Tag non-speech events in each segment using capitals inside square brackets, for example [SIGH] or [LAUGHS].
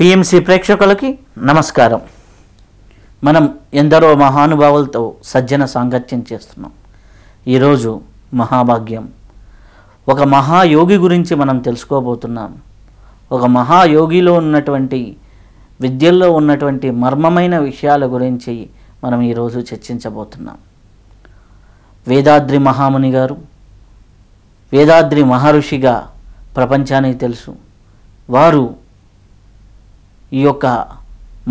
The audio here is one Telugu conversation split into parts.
పిఎంసి ప్రేక్షకులకి నమస్కారం మనం ఎందరో మహానుభావులతో సజ్జన సాంగత్యం చేస్తున్నాం ఈరోజు మహాభాగ్యం ఒక మహాయోగి గురించి మనం తెలుసుకోబోతున్నాం ఒక మహాయోగిలో ఉన్నటువంటి విద్యల్లో ఉన్నటువంటి మర్మమైన విషయాల గురించి మనం ఈరోజు చర్చించబోతున్నాం వేదాద్రి మహాముని గారు వేదాద్రి మహర్షిగా ప్రపంచానికి తెలుసు వారు ఈ యొక్క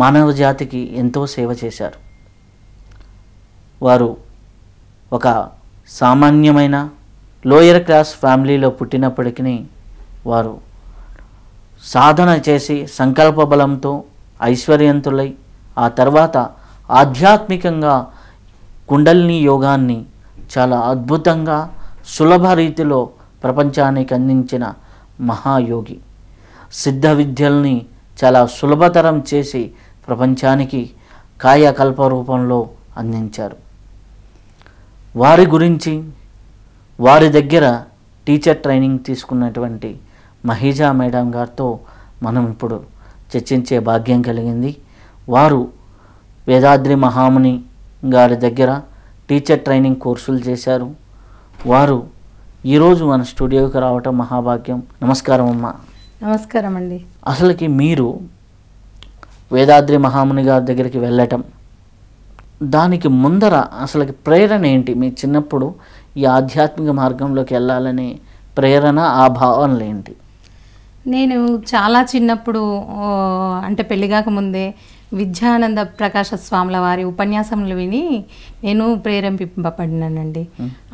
మానవ జాతికి ఎంతో సేవ చేశారు వారు ఒక సామాన్యమైన లోయర్ క్లాస్ ఫ్యామిలీలో పుట్టినప్పటికీ వారు సాధన చేసి సంకల్ప బలంతో ఐశ్వర్యంతులై ఆ తర్వాత ఆధ్యాత్మికంగా కుండలిని యోగాన్ని చాలా అద్భుతంగా సులభ రీతిలో ప్రపంచానికి అందించిన మహాయోగి సిద్ధ విద్యల్ని చాలా సులభతరం చేసి ప్రపంచానికి కాయకల్ప రూపంలో అందించారు వారి గురించి వారి దగ్గర టీచర్ ట్రైనింగ్ తీసుకున్నటువంటి మహిజా మేడం గారితో మనం ఇప్పుడు చర్చించే భాగ్యం కలిగింది వారు వేదాద్రి మహాముని గారి దగ్గర టీచర్ ట్రైనింగ్ కోర్సులు చేశారు వారు ఈరోజు మన స్టూడియోకి రావటం మహాభాగ్యం నమస్కారం అమ్మా నమస్కారం అండి అసలుకి మీరు వేదాద్రి మహాముని గారి దగ్గరికి వెళ్ళటం దానికి ముందర అసలుకి ప్రేరణ ఏంటి మీ చిన్నప్పుడు ఈ ఆధ్యాత్మిక మార్గంలోకి వెళ్ళాలనే ప్రేరణ ఆ భావనలు ఏంటి నేను చాలా చిన్నప్పుడు అంటే పెళ్ళిగాక ముందే విద్యానంద ప్రకాశ స్వాముల వారి ఉపన్యాసములు విని నేను ప్రేరేపింపబడినానండి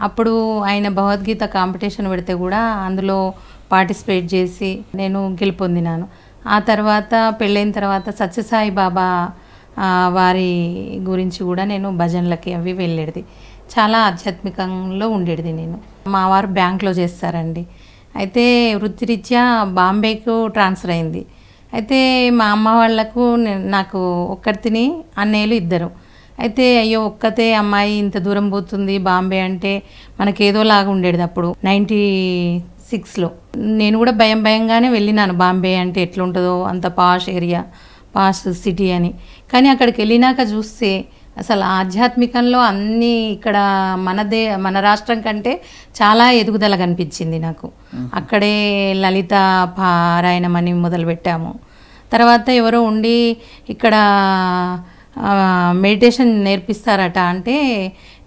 అప్పుడు ఆయన భగవద్గీత కాంపిటీషన్ పెడితే కూడా అందులో పార్టిసిపేట్ చేసి నేను గెలుపొందినాను ఆ తర్వాత పెళ్ళైన తర్వాత సత్యసాయి బాబా వారి గురించి కూడా నేను భజనలకి అవి వెళ్ళేది చాలా ఆధ్యాత్మికంలో ఉండేది నేను మా వారు బ్యాంక్లో చేస్తారండి అయితే వృత్తిరీత్యా బాంబేకు ట్రాన్స్ఫర్ అయింది అయితే మా అమ్మ వాళ్ళకు నాకు తిని అన్నయ్యలు ఇద్దరు అయితే అయ్యో ఒక్కతే అమ్మాయి ఇంత దూరం పోతుంది బాంబే అంటే మనకేదోలాగా ఉండేది అప్పుడు నైంటీ సిక్స్లో నేను కూడా భయం భయంగానే వెళ్ళినాను బాంబే అంటే ఎట్లుంటుందో అంత పాష్ ఏరియా పాష్ సిటీ అని కానీ అక్కడికి వెళ్ళినాక చూస్తే అసలు ఆధ్యాత్మికంలో అన్నీ ఇక్కడ మన దే మన రాష్ట్రం కంటే చాలా ఎదుగుదల కనిపించింది నాకు అక్కడే లలిత పారాయణం అని మొదలుపెట్టాము తర్వాత ఎవరో ఉండి ఇక్కడ మెడిటేషన్ నేర్పిస్తారట అంటే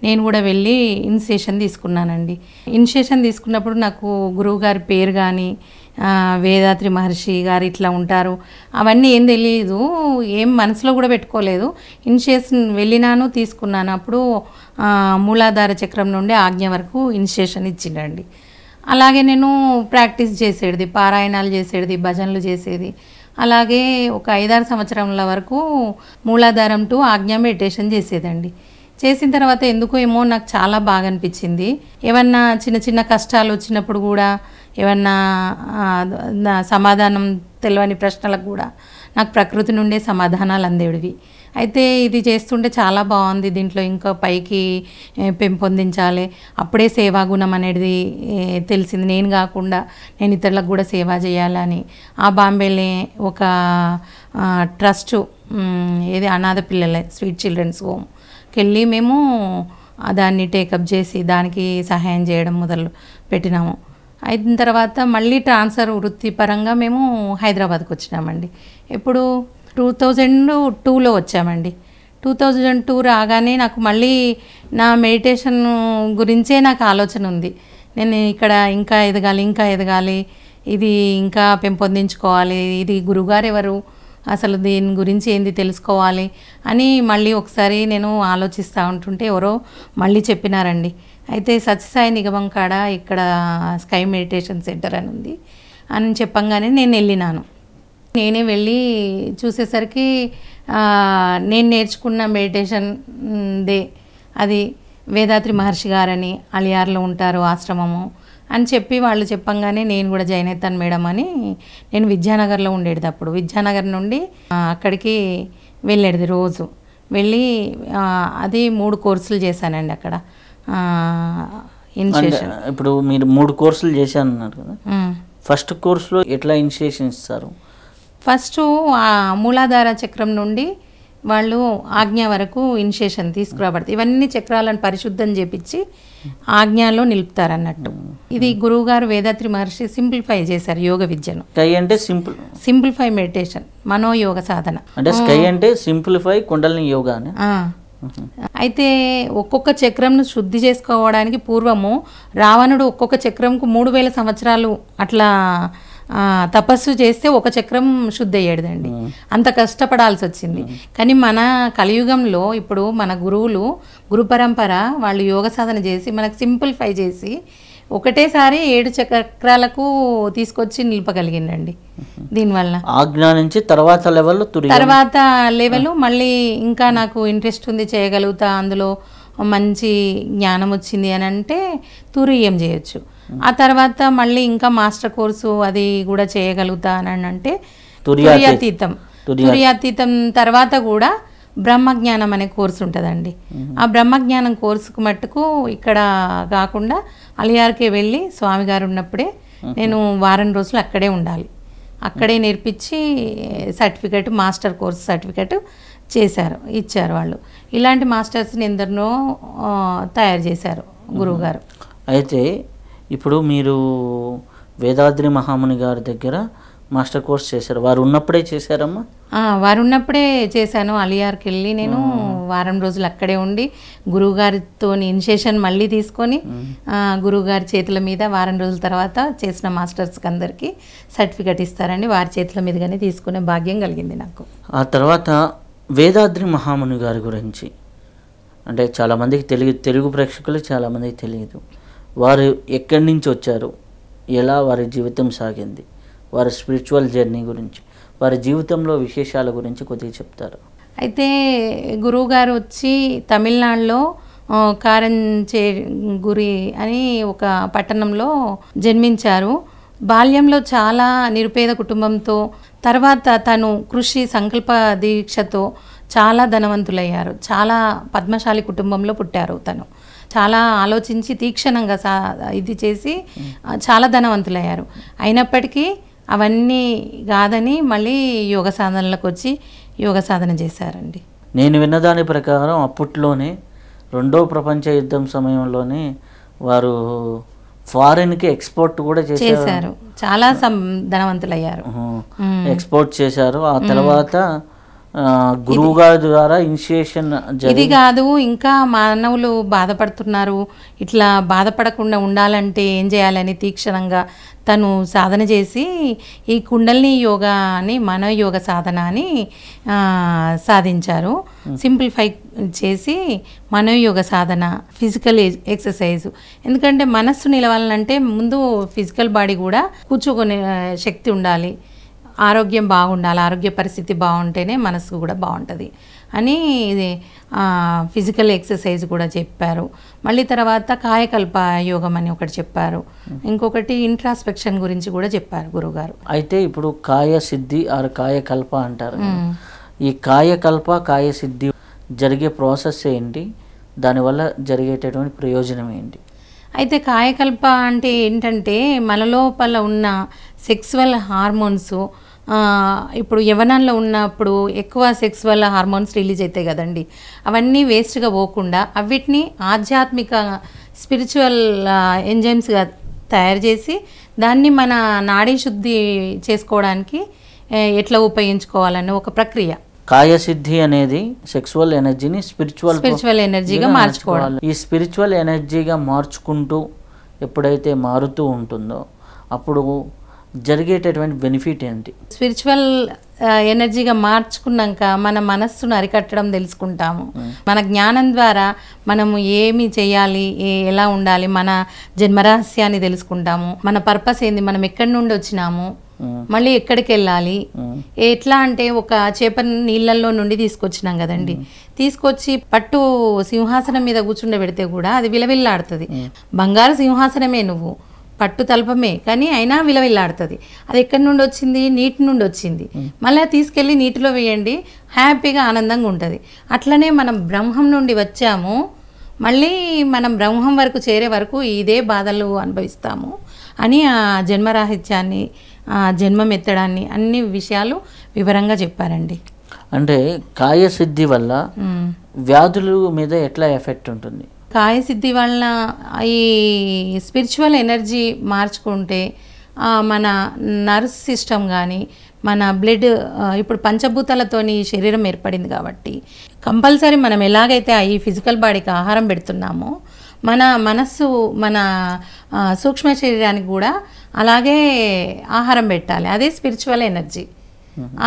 నేను కూడా వెళ్ళి ఇన్సేషన్ తీసుకున్నానండి ఇన్సేషన్ తీసుకున్నప్పుడు నాకు గురువుగారి పేరు కానీ వేదాత్రి మహర్షి గారు ఇట్లా ఉంటారు అవన్నీ ఏం తెలియదు ఏం మనసులో కూడా పెట్టుకోలేదు ఇన్షియేషన్ వెళ్ళినాను తీసుకున్నాను అప్పుడు మూలాధార చక్రం నుండి ఆజ్ఞ వరకు ఇన్షియేషన్ ఇచ్చిండండి అలాగే నేను ప్రాక్టీస్ చేసేది పారాయణాలు చేసేది భజనలు చేసేది అలాగే ఒక ఐదారు సంవత్సరంల వరకు మూలాధారం టు ఆజ్ఞ మెడిటేషన్ చేసేదండి చేసిన తర్వాత ఎందుకో ఏమో నాకు చాలా బాగా అనిపించింది ఏమన్నా చిన్న చిన్న కష్టాలు వచ్చినప్పుడు కూడా ఏమన్నా సమాధానం తెలియని ప్రశ్నలకు కూడా నాకు ప్రకృతి నుండే సమాధానాలు అందేవి అయితే ఇది చేస్తుంటే చాలా బాగుంది దీంట్లో ఇంకా పైకి పెంపొందించాలి అప్పుడే సేవాగుణం అనేది తెలిసింది నేను కాకుండా నేను ఇతరులకు కూడా సేవ చేయాలని ఆ బాంబేలే ఒక ట్రస్టు ఏది అనాథ పిల్లలే స్వీట్ చిల్డ్రన్స్ హోమ్ వెళ్ళి మేము దాన్ని టేకప్ చేసి దానికి సహాయం చేయడం మొదలు పెట్టినాము అయిన తర్వాత మళ్ళీ ట్రాన్స్ఫర్ వృత్తిపరంగా మేము హైదరాబాద్కి వచ్చినామండి ఇప్పుడు టూ థౌజండ్ టూలో వచ్చామండి టూ థౌజండ్ టూ రాగానే నాకు మళ్ళీ నా మెడిటేషన్ గురించే నాకు ఆలోచన ఉంది నేను ఇక్కడ ఇంకా ఎదగాలి ఇంకా ఎదగాలి ఇది ఇంకా పెంపొందించుకోవాలి ఇది గురుగారు ఎవరు అసలు దీని గురించి ఏంది తెలుసుకోవాలి అని మళ్ళీ ఒకసారి నేను ఆలోచిస్తూ ఉంటుంటే ఎవరో మళ్ళీ చెప్పినారండి అయితే సత్యసాయి నిగమం కాడ ఇక్కడ స్కై మెడిటేషన్ సెంటర్ అని ఉంది అని చెప్పంగానే నేను వెళ్ళినాను నేనే వెళ్ళి చూసేసరికి నేను నేర్చుకున్న మెడిటేషన్ దే అది వేదాత్రి మహర్షి గారని అలియార్లో ఉంటారు ఆశ్రమము అని చెప్పి వాళ్ళు చెప్పంగానే నేను కూడా జాయిన్ అవుతాను మేడం అని నేను విద్యానగర్లో ఉండేది అప్పుడు విద్యానగర్ నుండి అక్కడికి వెళ్ళేది రోజు వెళ్ళి అది మూడు కోర్సులు చేశానండి అక్కడ ఇప్పుడు మీరు మూడు కోర్సులు చేశానన్నారు కదా ఫస్ట్ కోర్సులో ఎట్లా ఇనిషియేషన్ ఇస్తారు ఫస్ట్ మూలాధార చక్రం నుండి వాళ్ళు ఆజ్ఞ వరకు ఇనిషియేషన్ తీసుకురాబడతాయి ఇవన్నీ చక్రాలను పరిశుద్ధం చేపించి ఆజ్ఞలో నిలుపుతారన్నట్టు ఇది గురువుగారు వేదాత్రి మహర్షి సింప్లిఫై చేశారు యోగ విద్యను స్కై అంటే సింపుల్ సింప్లిఫై మెడిటేషన్ మనోయోగ సాధన అంటే స్కై అంటే సింప్లిఫై కుండలిని యోగా అయితే ఒక్కొక్క చక్రంను శుద్ధి చేసుకోవడానికి పూర్వము రావణుడు ఒక్కొక్క చక్రంకు మూడు వేల సంవత్సరాలు అట్లా తపస్సు చేస్తే ఒక చక్రం శుద్ధి అయ్యేదండి అంత కష్టపడాల్సి వచ్చింది కానీ మన కలియుగంలో ఇప్పుడు మన గురువులు గురు పరంపర వాళ్ళు యోగ సాధన చేసి మనకు సింప్లిఫై చేసి ఒకటేసారి ఏడు చక్రాలకు తీసుకొచ్చి నిలపగలిగిందండి దీనివల్ల ఆజ్ఞానించి నుంచి తర్వాత లెవెల్ తర్వాత లెవెల్ మళ్ళీ ఇంకా నాకు ఇంట్రెస్ట్ ఉంది చేయగలుగుతా అందులో మంచి జ్ఞానం వచ్చింది అని అంటే తూరియం చేయొచ్చు ఆ తర్వాత మళ్ళీ ఇంకా మాస్టర్ కోర్సు అది కూడా చేయగలుగుతా అని అంటే తుర్యాతీతం తుర్యాతీతం తర్వాత కూడా బ్రహ్మజ్ఞానం అనే కోర్సు ఉంటుందండి ఆ బ్రహ్మజ్ఞానం కోర్సుకు మట్టుకు ఇక్కడ కాకుండా అలియార్కే వెళ్ళి స్వామిగారు ఉన్నప్పుడే నేను వారం రోజులు అక్కడే ఉండాలి అక్కడే నేర్పించి సర్టిఫికేట్ మాస్టర్ కోర్సు సర్టిఫికేట్ చేశారు ఇచ్చారు వాళ్ళు ఇలాంటి మాస్టర్స్ని ఎందరినో తయారు చేశారు గురువుగారు అయితే ఇప్పుడు మీరు వేదాద్రి మహాముని గారి దగ్గర మాస్టర్ కోర్స్ చేశారు వారు ఉన్నప్పుడే చేశారమ్మా వారు ఉన్నప్పుడే చేశాను అలియార్కి వెళ్ళి నేను వారం రోజులు అక్కడే ఉండి గురువుగారితో ఇన్సేషన్ మళ్ళీ తీసుకొని గురువుగారి చేతుల మీద వారం రోజుల తర్వాత చేసిన మాస్టర్స్కి అందరికీ సర్టిఫికెట్ ఇస్తారండి వారి చేతుల మీదుగానే తీసుకునే భాగ్యం కలిగింది నాకు ఆ తర్వాత వేదాద్రి మహాముని గారి గురించి అంటే చాలామందికి తెలుగు తెలుగు ప్రేక్షకులు చాలామందికి తెలియదు వారు ఎక్కడి నుంచి వచ్చారు ఎలా వారి జీవితం సాగింది వారి స్పిరిచువల్ జర్నీ గురించి వారి జీవితంలో విశేషాల గురించి కొద్దిగా చెప్తారు అయితే గురువుగారు వచ్చి తమిళనాడులో కారంచే గురి అని ఒక పట్టణంలో జన్మించారు బాల్యంలో చాలా నిరుపేద కుటుంబంతో తర్వాత తను కృషి సంకల్ప దీక్షతో చాలా ధనవంతులయ్యారు చాలా పద్మశాలి కుటుంబంలో పుట్టారు తను చాలా ఆలోచించి తీక్షణంగా సా ఇది చేసి చాలా ధనవంతులయ్యారు అయినప్పటికీ అవన్నీ కాదని మళ్ళీ యోగ సాధనలకు వచ్చి యోగ సాధన చేశారండి నేను విన్నదాని ప్రకారం అప్పట్లోనే రెండో ప్రపంచ యుద్ధం సమయంలోనే వారు కి ఎక్స్పోర్ట్ కూడా చేశారు చాలా ధనవంతులయ్యారు ఎక్స్పోర్ట్ చేశారు ఆ తర్వాత గురుగాజ ద్వారా ఇనిషియేషన్ జరిగింది ఇదిగాదు ఇంకా మానవుల బాధపడుతున్నారు ఇట్లా బాధపడకుండా ఉండాలంటే ఏం చేయాలని తీక్షణంగా తను సాధన చేసి ఈ కుండల్ని యోగాని మనోయోగ సాధనాని సాధించారు సింప్లిఫై చేసి మనోయోగ సాధన ఫిజికల్ ఎక్సERCISE ఎందుకంటే మనసుని నిలవాలంటే ముందు ఫిజికల్ బాడీ కూడా కుచ్చుకొని శక్తి ఉండాలి ఆరోగ్యం బాగుండాలి ఆరోగ్య పరిస్థితి బాగుంటేనే మనసు కూడా బాగుంటుంది అని ఇది ఫిజికల్ ఎక్సర్సైజ్ కూడా చెప్పారు మళ్ళీ తర్వాత కాయకల్ప యోగం అని ఒకటి చెప్పారు ఇంకొకటి ఇంట్రాస్పెక్షన్ గురించి కూడా చెప్పారు గురుగారు అయితే ఇప్పుడు కాయ సిద్ధి ఆరు కాయకల్ప అంటారు ఈ కాయకల్ప కాయసిద్ధి జరిగే ప్రాసెస్ ఏంటి దానివల్ల జరిగేటటువంటి ప్రయోజనం ఏంటి అయితే కాయకల్ప అంటే ఏంటంటే మన లోపల ఉన్న సెక్సువల్ హార్మోన్సు ఇప్పుడు యవనంలో ఉన్నప్పుడు ఎక్కువ సెక్స్వల్ హార్మోన్స్ రిలీజ్ అవుతాయి కదండి అవన్నీ వేస్ట్గా పోకుండా అవిటిని ఆధ్యాత్మిక స్పిరిచువల్ ఎంజైమ్స్గా తయారు చేసి దాన్ని మన నాడీ శుద్ధి చేసుకోవడానికి ఎట్లా ఉపయోగించుకోవాలనే ఒక ప్రక్రియ కాయసిద్ధి అనేది సెక్సువల్ ఎనర్జీని స్పిరిచువల్ స్పిరిచువల్ ఎనర్జీగా మార్చుకోవాలి ఈ స్పిరిచువల్ ఎనర్జీగా మార్చుకుంటూ ఎప్పుడైతే మారుతూ ఉంటుందో అప్పుడు జరిగేటటువంటి బెనిఫిట్ ఏంటి స్పిరిచువల్ ఎనర్జీగా మార్చుకున్నాక మన మనస్సును అరికట్టడం తెలుసుకుంటాము మన జ్ఞానం ద్వారా మనము ఏమి చేయాలి ఎలా ఉండాలి మన జన్మరహస్యాన్ని తెలుసుకుంటాము మన పర్పస్ ఏంది మనం ఎక్కడి నుండి వచ్చినాము మళ్ళీ ఎక్కడికి వెళ్ళాలి ఎట్లా అంటే ఒక చేపని నీళ్ళల్లో నుండి తీసుకొచ్చినాం కదండి తీసుకొచ్చి పట్టు సింహాసనం మీద కూర్చుండబెడితే కూడా అది విలవిల్లాడుతుంది బంగారు సింహాసనమే నువ్వు పట్టు తలపమే కానీ అయినా విలవిల్లాడుతుంది అది ఎక్కడి నుండి వచ్చింది నీటి నుండి వచ్చింది మళ్ళీ తీసుకెళ్ళి నీటిలో వేయండి హ్యాపీగా ఆనందంగా ఉంటుంది అట్లనే మనం బ్రహ్మం నుండి వచ్చాము మళ్ళీ మనం బ్రహ్మం వరకు చేరే వరకు ఇదే బాధలు అనుభవిస్తాము అని ఆ జన్మరాహిత్యాన్ని ఆ జన్మం ఎత్తడాన్ని అన్ని విషయాలు వివరంగా చెప్పారండి అంటే కాయసిద్ధి వల్ల వ్యాధుల మీద ఎట్లా ఎఫెక్ట్ ఉంటుంది కాయసిద్ధి వలన ఈ స్పిరిచువల్ ఎనర్జీ మార్చుకుంటే మన నర్వ్ సిస్టమ్ కానీ మన బ్లడ్ ఇప్పుడు పంచభూతాలతోని శరీరం ఏర్పడింది కాబట్టి కంపల్సరీ మనం ఎలాగైతే ఈ ఫిజికల్ బాడీకి ఆహారం పెడుతున్నామో మన మనస్సు మన సూక్ష్మ శరీరానికి కూడా అలాగే ఆహారం పెట్టాలి అదే స్పిరిచువల్ ఎనర్జీ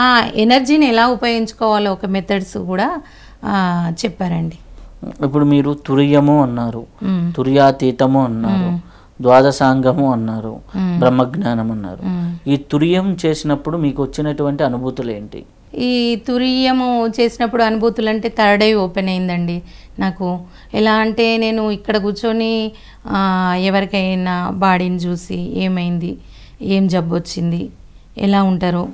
ఆ ఎనర్జీని ఎలా ఉపయోగించుకోవాలో ఒక మెథడ్స్ కూడా చెప్పారండి ఇప్పుడు మీరు తురియము అన్నారు తురియాతీతము అన్నారు ద్వాదశాంగము అన్నారు బ్రహ్మజ్ఞానం అన్నారు ఈ తురియం చేసినప్పుడు మీకు వచ్చినటువంటి అనుభూతులు ఏంటి ఈ తురియము చేసినప్పుడు అనుభూతులు అంటే థర్డ్ ఐ ఓపెన్ అయిందండి నాకు ఎలా అంటే నేను ఇక్కడ కూర్చొని ఎవరికైనా బాడీని చూసి ఏమైంది ఏం జబ్బు వచ్చింది ఎలా ఉంటారు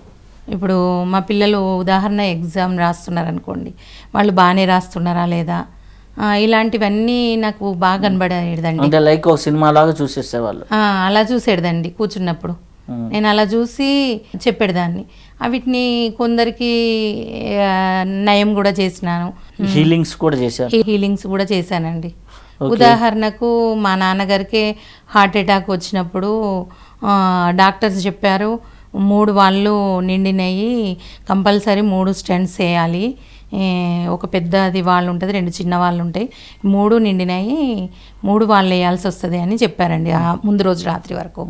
ఇప్పుడు మా పిల్లలు ఉదాహరణ ఎగ్జామ్ రాస్తున్నారు అనుకోండి వాళ్ళు బాగానే రాస్తున్నారా లేదా ఇలాంటివన్నీ నాకు బాగా కనబడేదండి అంటే లైక్ ఒక సినిమా లాగా వాళ్ళు అలా చూసేదండి కూర్చున్నప్పుడు నేను అలా చూసి చెప్పేదాన్ని వీటిని కొందరికి నయం కూడా చేసినాను హీలింగ్స్ కూడా చేశాను హీలింగ్స్ కూడా చేశానండి ఉదాహరణకు మా నాన్నగారికి హార్ట్ అటాక్ వచ్చినప్పుడు డాక్టర్స్ చెప్పారు మూడు వాళ్ళు నిండినయి కంపల్సరీ మూడు స్టెంట్స్ వేయాలి ఒక పెద్దది వాళ్ళు ఉంటుంది రెండు చిన్న వాళ్ళు ఉంటాయి మూడు నిండినాయి మూడు వాళ్ళు వేయాల్సి వస్తుంది అని చెప్పారండి ఆ ముందు రోజు రాత్రి వరకు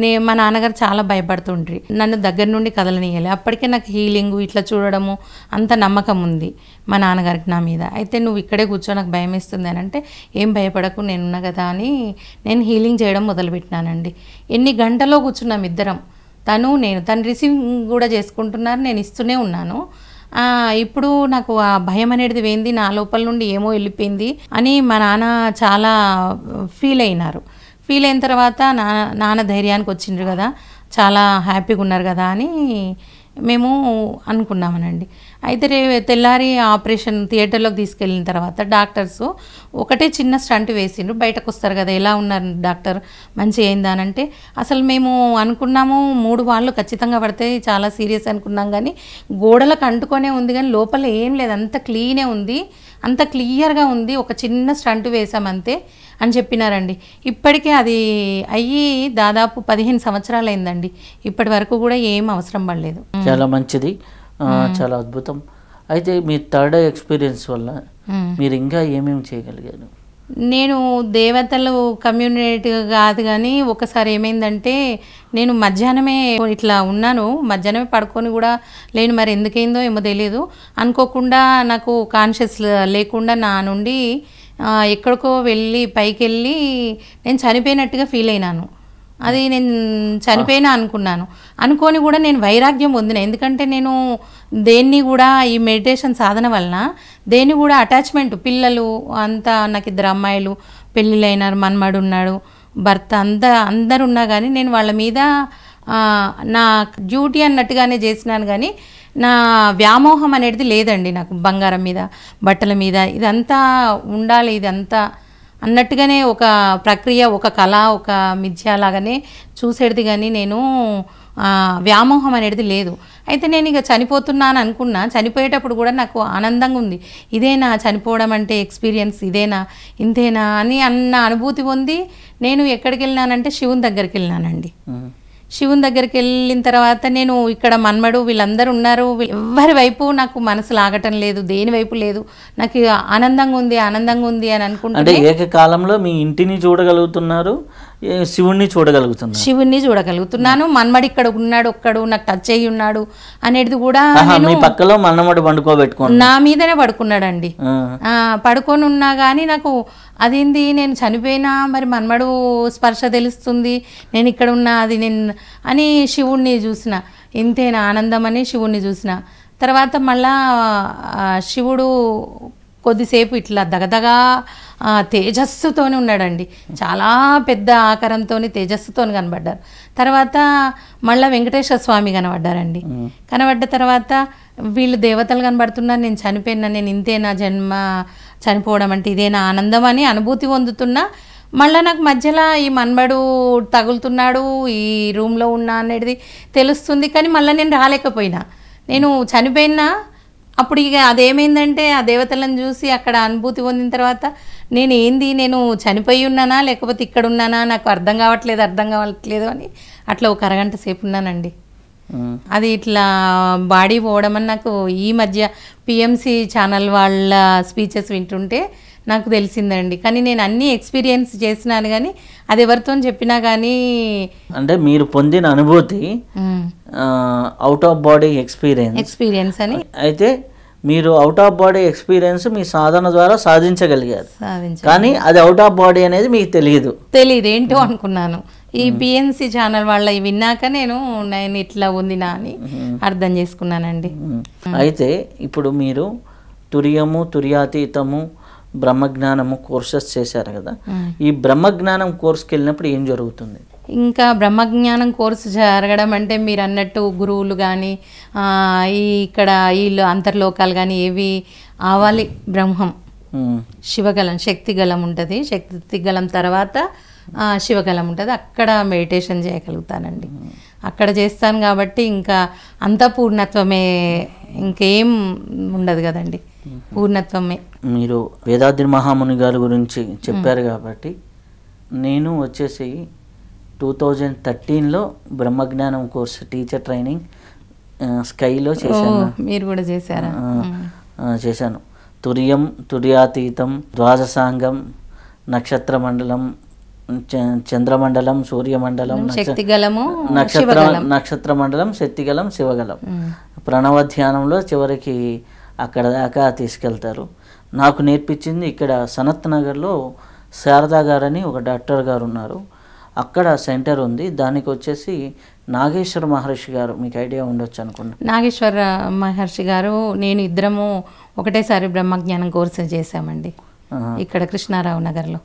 నే మా నాన్నగారు చాలా భయపడుతుండ్రి నన్ను దగ్గర నుండి కదలనీయాలి అప్పటికే నాకు హీలింగ్ ఇట్లా చూడడము అంత నమ్మకం ఉంది మా నాన్నగారికి నా మీద అయితే నువ్వు ఇక్కడే కూర్చో నాకు భయం ఇస్తుంది అని అంటే ఏం భయపడకు నేనున్నా కదా అని నేను హీలింగ్ చేయడం మొదలుపెట్టినానండి ఎన్ని గంటలో కూర్చున్నాం ఇద్దరం తను నేను తను రిసీవింగ్ కూడా చేసుకుంటున్నారు నేను ఇస్తూనే ఉన్నాను ఇప్పుడు నాకు ఆ భయం అనేది వేంది నా లోపల నుండి ఏమో వెళ్ళిపోయింది అని మా నాన్న చాలా ఫీల్ అయినారు ఫీల్ అయిన తర్వాత నాన్న నాన్న ధైర్యానికి వచ్చిండ్రు కదా చాలా హ్యాపీగా ఉన్నారు కదా అని మేము అనుకున్నామనండి అయితే రే తెల్లారి ఆపరేషన్ థియేటర్లోకి తీసుకెళ్ళిన తర్వాత డాక్టర్స్ ఒకటే చిన్న స్టంట్ వేసిండ్రు బయటకు వస్తారు కదా ఎలా ఉన్నారు డాక్టర్ మంచి అయిందా అంటే అసలు మేము అనుకున్నాము మూడు వాళ్ళు ఖచ్చితంగా పడితే చాలా సీరియస్ అనుకున్నాం కానీ గోడలకు అంటుకొనే ఉంది కానీ లోపల ఏం లేదు అంత క్లీనే ఉంది అంత క్లియర్గా ఉంది ఒక చిన్న స్టంట్ వేసామంతే అని చెప్పినారండి ఇప్పటికే అది అయ్యి దాదాపు పదిహేను సంవత్సరాలు అయిందండి ఇప్పటి వరకు కూడా ఏం అవసరం పడలేదు చాలా మంచిది Hmm. చాలా అద్భుతం అయితే మీ థర్డ్ ఎక్స్పీరియన్స్ వల్ల hmm. మీరు ఇంకా ఏమేమి చేయగలిగారు నేను దేవతలు కమ్యూనిటీ కాదు కానీ ఒకసారి ఏమైందంటే నేను మధ్యాహ్నమే ఇట్లా ఉన్నాను మధ్యాహ్నమే పడుకొని కూడా లేను మరి ఎందుకైందో ఏమో తెలియదు అనుకోకుండా నాకు కాన్షియస్ లేకుండా నా నుండి ఎక్కడికో వెళ్ళి పైకి వెళ్ళి నేను చనిపోయినట్టుగా ఫీల్ అయినాను అది నేను చనిపోయినా అనుకున్నాను అనుకొని కూడా నేను వైరాగ్యం పొందిన ఎందుకంటే నేను దేన్ని కూడా ఈ మెడిటేషన్ సాధన వలన దేన్ని కూడా అటాచ్మెంట్ పిల్లలు అంతా నాకు ఇద్దరు అమ్మాయిలు పెళ్ళిళ్ళైనారు మన్మడు ఉన్నాడు భర్త అంత అందరు ఉన్నా కానీ నేను వాళ్ళ మీద నా డ్యూటీ అన్నట్టుగానే చేసినాను కానీ నా వ్యామోహం అనేది లేదండి నాకు బంగారం మీద బట్టల మీద ఇదంతా ఉండాలి ఇదంతా అన్నట్టుగానే ఒక ప్రక్రియ ఒక కళ ఒక మిథ్య లాగానే చూసేది కానీ నేను వ్యామోహం అనేది లేదు అయితే నేను ఇక చనిపోతున్నాను అనుకున్నా చనిపోయేటప్పుడు కూడా నాకు ఆనందంగా ఉంది ఇదేనా చనిపోవడం అంటే ఎక్స్పీరియన్స్ ఇదేనా ఇంతేనా అని అన్న అనుభూతి పొంది నేను ఎక్కడికి వెళ్ళినానంటే శివుని దగ్గరికి వెళ్ళినానండి శివుని దగ్గరికి వెళ్ళిన తర్వాత నేను ఇక్కడ మన్మడు వీళ్ళందరూ ఉన్నారు ఎవరి వైపు నాకు మనసు లాగటం లేదు దేని వైపు లేదు నాకు ఆనందంగా ఉంది ఆనందంగా ఉంది అని అనుకుంటున్నా ఏకకాలంలో మీ ఇంటిని చూడగలుగుతున్నారు శివుణ్ణి చూడగలుగుతున్నాను శివుణ్ణి చూడగలుగుతున్నాను మన్మడి ఇక్కడ ఉన్నాడు ఒక్కడు నాకు టచ్ అయ్యి ఉన్నాడు అనేది కూడా మీ పక్కలో మన్నమడి పండుకోబెట్టుకున్నాను నా మీదనే పడుకున్నాడండి పడుకొని ఉన్నా కానీ నాకు అదేంది నేను చనిపోయినా మరి మన్మడు స్పర్శ తెలుస్తుంది నేను ఇక్కడ ఉన్నా అది నేను అని శివుణ్ణి చూసిన ఇంతేనా ఆనందం అని శివుణ్ణి చూసిన తర్వాత మళ్ళా శివుడు కొద్దిసేపు ఇట్లా దగదగా తేజస్సుతోనే ఉన్నాడండి చాలా పెద్ద ఆకారంతో తేజస్సుతో కనబడ్డారు తర్వాత మళ్ళీ వెంకటేశ్వర స్వామి కనబడ్డారండి కనబడ్డ తర్వాత వీళ్ళు దేవతలు కనబడుతున్నారు నేను చనిపోయినా నేను ఇంతేనా జన్మ చనిపోవడం అంటే ఇదేనా ఆనందం అని అనుభూతి పొందుతున్నా మళ్ళీ నాకు మధ్యలో ఈ మన్మడు తగులుతున్నాడు ఈ రూమ్లో ఉన్నా అనేది తెలుస్తుంది కానీ మళ్ళీ నేను రాలేకపోయినా నేను చనిపోయినా అప్పుడు ఇక అదేమైందంటే ఆ దేవతలను చూసి అక్కడ అనుభూతి పొందిన తర్వాత నేను ఏంది నేను చనిపోయి ఉన్నానా లేకపోతే ఇక్కడ ఉన్నానా నాకు అర్థం కావట్లేదు అర్థం కావట్లేదు అని అట్లా ఒక అరగంట సేపు ఉన్నానండి అది ఇట్లా బాడీ పోవడం అని నాకు ఈ మధ్య పిఎంసి ఛానల్ వాళ్ళ స్పీచెస్ వింటుంటే నాకు తెలిసిందండి కానీ నేను అన్ని ఎక్స్పీరియన్స్ చేసినాను కానీ అది ఎవరితో చెప్పినా కానీ అంటే మీరు పొందిన అనుభూతి out of body experience experience అని అయితే మీరు అవుట్ ఆఫ్ బాడీ ఎక్స్పీరియన్స్ మీ సాధన ద్వారా సాధించగలిగారు కానీ అది అవుట్ ఆఫ్ బాడీ అనేది మీకు తెలియదు తెలియదు ఏంటో అనుకున్నాను ఈ పిఎన్సి ఛానల్ వాళ్ళ విన్నాక నేను నేను ఇట్లా ఉంది నా అని అర్థం చేసుకున్నానండి అయితే ఇప్పుడు మీరు తురియము తుర్యాతీతము బ్రహ్మజ్ఞానము కోర్సెస్ చేశారు కదా ఈ బ్రహ్మజ్ఞానం కోర్స్కి వెళ్ళినప్పుడు ఏం జరుగుతుంది ఇంకా బ్రహ్మజ్ఞానం కోర్సు జరగడం అంటే మీరు అన్నట్టు గురువులు కానీ ఈ ఇక్కడ వీళ్ళు అంతర్లోకాలు కానీ ఏవి ఆవాలి బ్రహ్మం శివగలం శక్తిగలం ఉంటుంది శక్తిగలం తర్వాత శివగలం ఉంటుంది అక్కడ మెడిటేషన్ చేయగలుగుతానండి అక్కడ చేస్తాను కాబట్టి ఇంకా అంతపూర్ణత్వమే ఇంకేం ఉండదు కదండి పూర్ణత్వమే మీరు వేదాద్రి మహాముని గారి గురించి చెప్పారు కాబట్టి నేను వచ్చేసి టూ థౌజండ్ థర్టీన్లో బ్రహ్మజ్ఞానం కోర్స్ టీచర్ ట్రైనింగ్ స్కైలో చేశాను మీరు కూడా చేశారా చేశాను తుర్యం తుర్యాతీతం ద్వాదశాంగం నక్షత్ర మండలం చంద్రమండలం సూర్యమండలం నక్షత్ర నక్షత్ర మండలం శక్తిగలం శివగలం ప్రణవ ధ్యానంలో చివరికి అక్కడ దాకా తీసుకెళ్తారు నాకు నేర్పించింది ఇక్కడ సనత్ నగర్లో శారదా గారని ఒక డాక్టర్ గారు ఉన్నారు అక్కడ సెంటర్ ఉంది దానికి వచ్చేసి నాగేశ్వర మహర్షి గారు మీకు ఐడియా ఉండొచ్చు అనుకున్నాను నాగేశ్వర మహర్షి గారు నేను ఇద్దరము ఒకటేసారి బ్రహ్మజ్ఞానం కోర్సు చేశామండి ఇక్కడ కృష్ణారావు నగర్లో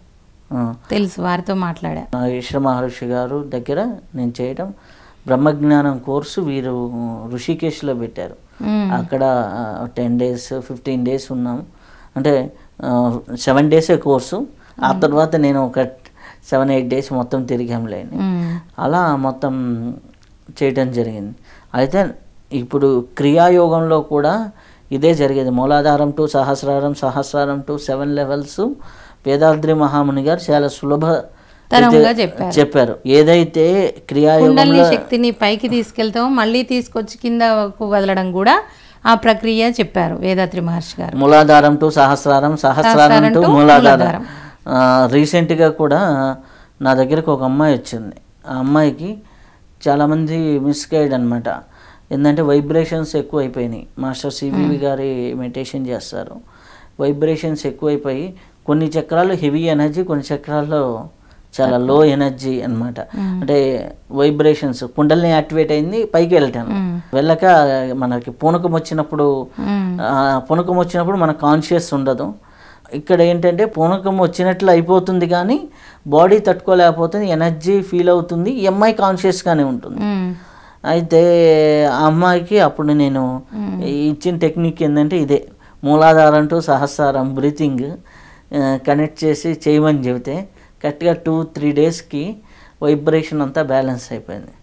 తెలుసు వారితో మాట్లాడా నాగేశ్వర మహర్షి గారు దగ్గర నేను చేయడం బ్రహ్మజ్ఞానం కోర్సు వీరు ఋషికేశ్లో పెట్టారు అక్కడ టెన్ డేస్ ఫిఫ్టీన్ డేస్ ఉన్నాం అంటే సెవెన్ డేసే కోర్సు ఆ తర్వాత నేను ఒక సెవెన్ ఎయిట్ డేస్ మొత్తం తిరిగాంలేని అలా మొత్తం చేయటం జరిగింది అయితే ఇప్పుడు క్రియాయోగంలో కూడా ఇదే జరిగేది మూలాధారం టు సహస్రారం సహస్రారం టు సెవెన్ లెవెల్స్ వేదాద్రి మహాముని గారు చాలా సులభ చెప్పారు ఏదైతే క్రియాయోగంలో శక్తిని పైకి తీసుకెళ్తామో మళ్ళీ తీసుకొచ్చి కిందకు వదలడం కూడా ఆ ప్రక్రియ చెప్పారు వేదాత్రి మహర్షి గారు మూలాధారం టు సహస్రారం సహస్రారం టు మూలాధారం రీసెంట్గా కూడా నా దగ్గరకు ఒక అమ్మాయి వచ్చింది ఆ అమ్మాయికి చాలామంది మిస్గైడ్ అనమాట ఏంటంటే వైబ్రేషన్స్ ఎక్కువ అయిపోయినాయి మాస్టర్ సివివి గారి మెడిటేషన్ చేస్తారు వైబ్రేషన్స్ ఎక్కువైపోయి కొన్ని చక్రాలు హెవీ ఎనర్జీ కొన్ని చక్రాల్లో చాలా లో ఎనర్జీ అనమాట అంటే వైబ్రేషన్స్ కుండల్ని యాక్టివేట్ అయింది పైకి వెళ్ళటం hmm. వెళ్ళక మనకి పూనకం వచ్చినప్పుడు hmm. పూనకం వచ్చినప్పుడు మన కాన్షియస్ ఉండదు ఇక్కడ ఏంటంటే పూనకం వచ్చినట్లు అయిపోతుంది కానీ బాడీ తట్టుకోలేకపోతుంది ఎనర్జీ ఫీల్ అవుతుంది ఈ అమ్మాయి కాన్షియస్గానే ఉంటుంది hmm. అయితే ఆ అమ్మాయికి అప్పుడు నేను ఇచ్చిన టెక్నిక్ ఏంటంటే ఇదే మూలాధారం టు సహస్రం బ్రీతింగ్ కనెక్ట్ చేసి చేయమని చెబితే కరెక్ట్గా టూ త్రీ డేస్కి వైబ్రేషన్ అంతా బ్యాలెన్స్ అయిపోయింది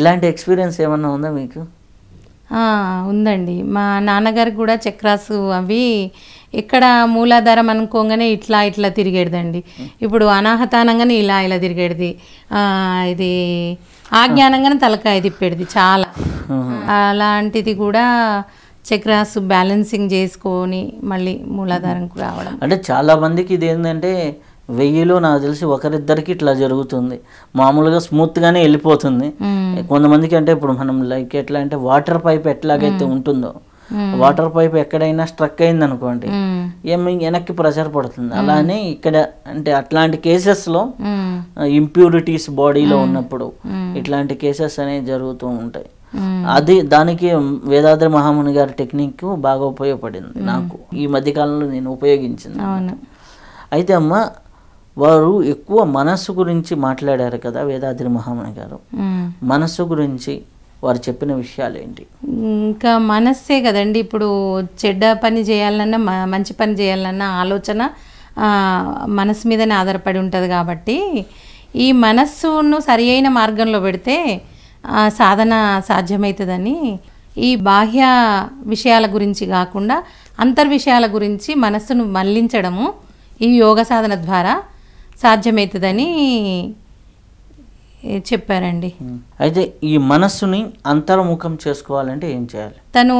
ఇలాంటి ఎక్స్పీరియన్స్ ఏమన్నా ఉందా మీకు ఉందండి మా నాన్నగారు కూడా చక్రాసు అవి ఇక్కడ మూలాధారం అనుకోగానే ఇట్లా ఇట్లా తిరిగేడిదండి ఇప్పుడు అనాహతానంగానే ఇలా ఇలా తిరిగేది ఇది ఆజ్ఞానంగానే తలకాయ తిప్పేది చాలా అలాంటిది కూడా చక్రాసు బ్యాలెన్సింగ్ చేసుకొని మళ్ళీ మూలాధారంకు రావడం అంటే చాలా మందికి ఇది ఏంటంటే వెయ్యిలో నాకు తెలిసి ఒకరిద్దరికి ఇట్లా జరుగుతుంది మామూలుగా స్మూత్గానే వెళ్ళిపోతుంది కొంతమందికి అంటే ఇప్పుడు మనం లైక్ ఎట్లా అంటే వాటర్ పైప్ ఎట్లాగైతే ఉంటుందో వాటర్ పైప్ ఎక్కడైనా స్ట్రక్ అయింది అనుకోండి ఏమి వెనక్కి ప్రెషర్ పడుతుంది అలానే ఇక్కడ అంటే అట్లాంటి కేసెస్లో ఇంప్యూరిటీస్ బాడీలో ఉన్నప్పుడు ఇట్లాంటి కేసెస్ అనేవి జరుగుతూ ఉంటాయి అది దానికి వేదాద్రి మహాముని గారి టెక్నిక్ బాగా ఉపయోగపడింది నాకు ఈ మధ్యకాలంలో నేను ఉపయోగించింది అయితే అమ్మ వారు ఎక్కువ మనస్సు గురించి మాట్లాడారు కదా వేదాద్రి మహామణ గారు మనస్సు గురించి వారు చెప్పిన విషయాలు ఏంటి ఇంకా మనస్సే కదండి ఇప్పుడు చెడ్డ పని చేయాలన్నా మంచి పని చేయాలన్నా ఆలోచన మనస్సు మీదనే ఆధారపడి ఉంటుంది కాబట్టి ఈ మనస్సును సరి అయిన మార్గంలో పెడితే సాధన సాధ్యమవుతుందని ఈ బాహ్య విషయాల గురించి కాకుండా అంతర్విషయాల గురించి మనస్సును మళ్లించడము ఈ యోగ సాధన ద్వారా సాధ్యమవుతుందని చెప్పారండి అయితే ఈ మనస్సుని అంతర్ముఖం చేసుకోవాలంటే ఏం చేయాలి తను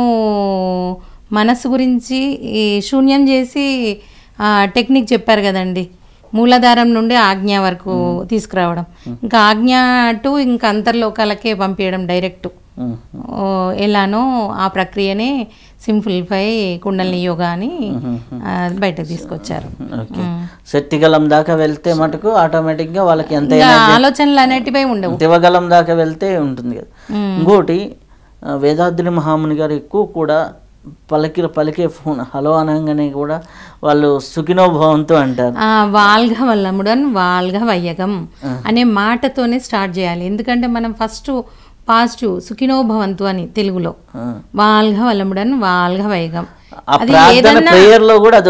మనస్సు గురించి శూన్యం చేసి టెక్నిక్ చెప్పారు కదండి మూలాధారం నుండి ఆజ్ఞ వరకు తీసుకురావడం ఇంకా ఆజ్ఞ టు ఇంకా అంతర్లోకాలకే పంపించడం డైరెక్ట్ ఎలానో ఆ ప్రక్రియనే సింపుల్పై కుండలిని mm-hmm. యోగా అని mm-hmm. బయటకు తీసుకొచ్చారు శక్తిగలం mm. దాకా వెళ్తే మటుకు ఆటోమేటిక్గా వాళ్ళకి ఎంత ఆలోచనలు అనేటివై ఉండవు శివగలం దాకా వెళ్తే ఉంటుంది కదా mm. ఇంకోటి వేదాద్రి మహాముని గారు ఎక్కువ కూడా పలికి పలికే ఫోన్ హలో అనగానే కూడా వాళ్ళు సుఖినోభావంతో అంటారు వాల్గ వల్లముడన్ వాల్గ వయ్యగం అనే మాటతోనే స్టార్ట్ చేయాలి ఎందుకంటే మనం ఫస్ట్ పాజిటివ్ సుఖినో భవంతు అని తెలుగులో వాల్గ వలముడన్ వాల్గ వైగం అది ఏదన్నా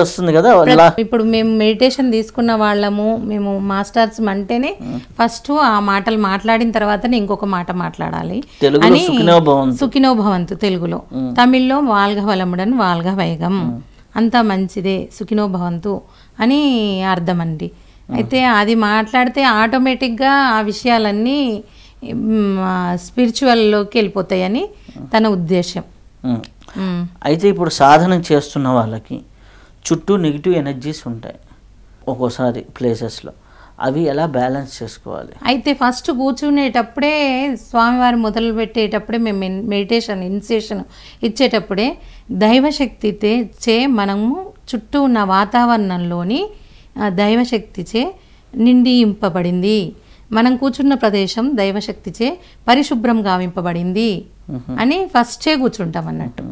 వస్తుంది కదా ఇప్పుడు మేము మెడిటేషన్ తీసుకున్న వాళ్ళము మేము మాస్టర్స్ అంటేనే ఫస్ట్ ఆ మాటలు మాట్లాడిన తర్వాతనే ఇంకొక మాట మాట్లాడాలి అని సుఖినో భవంతు తెలుగులో తమిళ్లో వాల్గ వలముడన్ వాల్గ వైగం అంత మంచిదే సుఖినో భవంతు అని అర్థం అండి అయితే అది మాట్లాడితే ఆటోమేటిక్గా ఆ విషయాలన్నీ స్పిరిచువల్లోకి వెళ్ళిపోతాయని తన ఉద్దేశం అయితే ఇప్పుడు సాధన చేస్తున్న వాళ్ళకి చుట్టూ నెగిటివ్ ఎనర్జీస్ ఉంటాయి ఒక్కోసారి ప్లేసెస్లో అవి ఎలా బ్యాలెన్స్ చేసుకోవాలి అయితే ఫస్ట్ కూర్చునేటప్పుడే స్వామివారు మొదలు పెట్టేటప్పుడే మేము మెడిటేషన్ ఇన్సేషన్ ఇచ్చేటప్పుడే దైవశక్తి చే మనము చుట్టూ ఉన్న వాతావరణంలోని దైవశక్తిచే నిండింపబడింది మనం కూర్చున్న ప్రదేశం దైవశక్తిచే పరిశుభ్రం గావింపబడింది అని ఫస్టే కూర్చుంటాం అన్నట్టు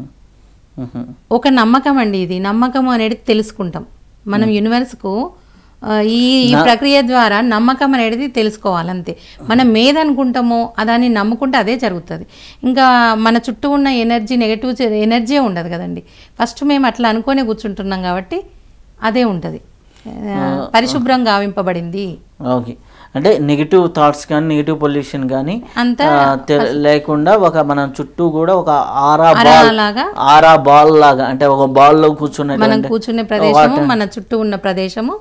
ఒక నమ్మకం అండి ఇది నమ్మకం అనేది తెలుసుకుంటాం మనం యూనివర్స్కు ఈ ఈ ప్రక్రియ ద్వారా నమ్మకం అనేది తెలుసుకోవాలంతే మనం ఏదనుకుంటామో అదాన్ని నమ్ముకుంటే అదే జరుగుతుంది ఇంకా మన చుట్టూ ఉన్న ఎనర్జీ నెగటివ్ ఎనర్జీ ఉండదు కదండి ఫస్ట్ మేము అట్లా అనుకోనే కూర్చుంటున్నాం కాబట్టి అదే ఉంటుంది పరిశుభ్రం గావింపబడింది ఓకే అంటే నెగిటివ్ థాట్స్ కానీ నెగిటివ్ పొల్యూషన్ కానీ లేకుండా ఒక మనం చుట్టూ కూడా ఒక ఆరా బాల్ లాగా ఆరా బాల్ లాగా అంటే ఒక బాల్ లో కూర్చున్న మనం కూర్చునే ప్రదేశము మన చుట్టూ ఉన్న ప్రదేశము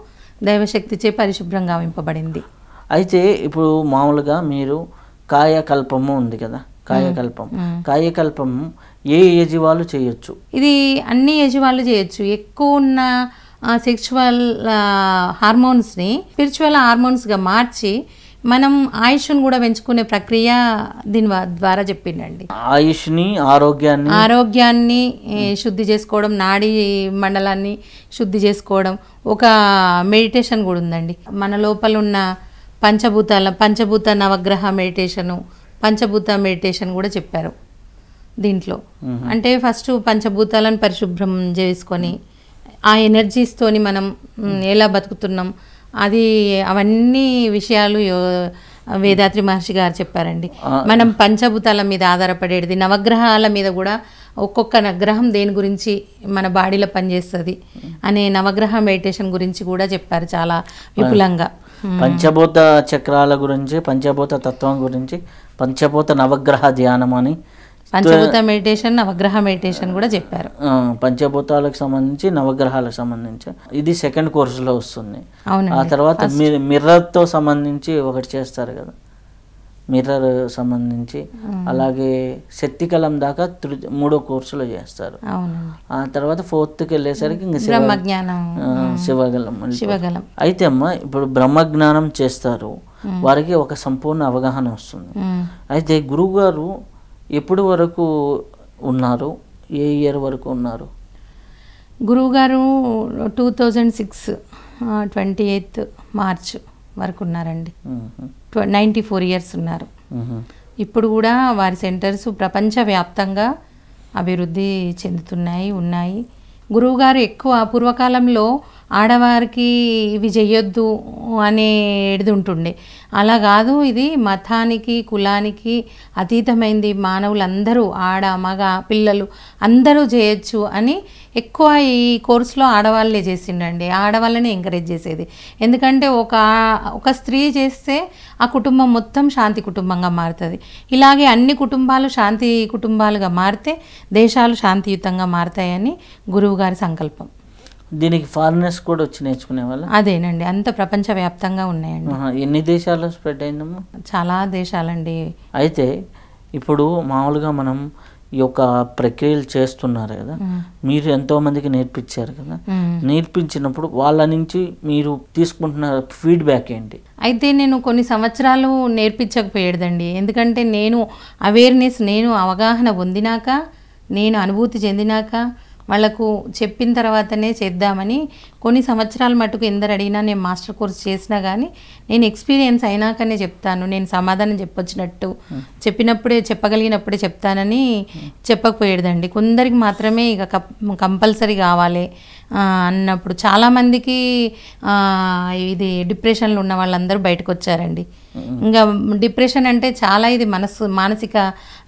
దైవశక్తిచే పరిశుభ్రంగా వింపబడింది అయితే ఇప్పుడు మామూలుగా మీరు కాయకల్పము ఉంది కదా కాయకల్పం కాయకల్పం ఏ యజవాళ్ళు చేయొచ్చు ఇది అన్ని ఏజ్ చేయొచ్చు ఎక్కువ ఉన్న సెక్చువల్ హార్మోన్స్ని స్పిరిచువల్ హార్మోన్స్గా మార్చి మనం ఆయుష్ను కూడా పెంచుకునే ప్రక్రియ దీని ద్వారా చెప్పిండండి ఆయుష్ని ఆరోగ్యాన్ని ఆరోగ్యాన్ని శుద్ధి చేసుకోవడం నాడీ మండలాన్ని శుద్ధి చేసుకోవడం ఒక మెడిటేషన్ కూడా ఉందండి మన లోపల ఉన్న పంచభూతాల పంచభూత నవగ్రహ మెడిటేషను పంచభూత మెడిటేషన్ కూడా చెప్పారు దీంట్లో అంటే ఫస్ట్ పంచభూతాలను పరిశుభ్రం చేసుకొని ఆ ఎనర్జీస్తోని మనం ఎలా బతుకుతున్నాం అది అవన్నీ విషయాలు వేదాత్రి మహర్షి గారు చెప్పారండి మనం పంచభూతాల మీద ఆధారపడేది నవగ్రహాల మీద కూడా ఒక్కొక్క నగ్రహం దేని గురించి మన బాడీలో పనిచేస్తుంది అనే నవగ్రహ మెడిటేషన్ గురించి కూడా చెప్పారు చాలా విపులంగా పంచభూత చక్రాల గురించి పంచభూత తత్వం గురించి పంచభూత నవగ్రహ ధ్యానం అని పంచభూత మెడిటేషన్ నవగ్రహ మెడిటేషన్ కూడా చెప్పారు పంచభూతాలకు సంబంధించి నవగ్రహాలకు సంబంధించి ఇది సెకండ్ కోర్సులో వస్తుంది ఆ తర్వాత మిర్రర్ తో సంబంధించి ఒకటి చేస్తారు కదా మిర్రర్ సంబంధించి అలాగే శక్తి కలం దాకా మూడో కోర్సులో చేస్తారు ఆ తర్వాత ఫోర్త్కి వెళ్ళేసరికి శివగలం శివగలం అయితే అమ్మ ఇప్పుడు బ్రహ్మజ్ఞానం చేస్తారు వారికి ఒక సంపూర్ణ అవగాహన వస్తుంది అయితే గురువు గారు ఎప్పుడు వరకు ఉన్నారు ఏ ఇయర్ వరకు ఉన్నారు గురువుగారు two thousand six twenty eighth March వరకు ఉన్నారండి నైంటీ ఫోర్ ఇయర్స్ ఉన్నారు ఇప్పుడు కూడా వారి సెంటర్స్ ప్రపంచవ్యాప్తంగా అభివృద్ధి చెందుతున్నాయి ఉన్నాయి గురువుగారు ఎక్కువ పూర్వకాలంలో ఆడవారికి ఇవి చెయ్యొద్దు అనేది ఉంటుండే అలా కాదు ఇది మతానికి కులానికి అతీతమైంది మానవులందరూ ఆడ మగ పిల్లలు అందరూ చేయొచ్చు అని ఎక్కువ ఈ కోర్సులో ఆడవాళ్ళే చేసిండండి ఆడవాళ్ళనే ఎంకరేజ్ చేసేది ఎందుకంటే ఒక ఒక స్త్రీ చేస్తే ఆ కుటుంబం మొత్తం శాంతి కుటుంబంగా మారుతుంది ఇలాగే అన్ని కుటుంబాలు శాంతి కుటుంబాలుగా మారితే దేశాలు శాంతియుతంగా మారుతాయని గురువుగారి సంకల్పం దీనికి ఫారినర్స్ కూడా వచ్చి నేర్చుకునే వాళ్ళు అదేనండి అంత ప్రపంచవ్యాప్తంగా ఉన్నాయండి ఎన్ని దేశాల్లో స్ప్రెడ్ అయిందమ్మా చాలా దేశాలండి అయితే ఇప్పుడు మామూలుగా మనం ఈ యొక్క ప్రక్రియలు చేస్తున్నారు కదా మీరు ఎంతో మందికి నేర్పించారు కదా నేర్పించినప్పుడు వాళ్ళ నుంచి మీరు తీసుకుంటున్న ఫీడ్బ్యాక్ ఏంటి అయితే నేను కొన్ని సంవత్సరాలు నేర్పించకపోయేదండి ఎందుకంటే నేను అవేర్నెస్ నేను అవగాహన పొందినాక నేను అనుభూతి చెందినాక వాళ్ళకు చెప్పిన తర్వాతనే చేద్దామని కొన్ని సంవత్సరాల మటుకు ఎందరు అడిగినా నేను మాస్టర్ కోర్స్ చేసినా కానీ నేను ఎక్స్పీరియన్స్ అయినాకనే చెప్తాను నేను సమాధానం చెప్పొచ్చినట్టు చెప్పినప్పుడే చెప్పగలిగినప్పుడే చెప్తానని చెప్పకపోయేదండి కొందరికి మాత్రమే ఇక కంపల్సరీ కావాలి అన్నప్పుడు చాలామందికి ఇది డిప్రెషన్లో ఉన్న వాళ్ళందరూ బయటకు వచ్చారండి ఇంకా డిప్రెషన్ అంటే చాలా ఇది మనసు మానసిక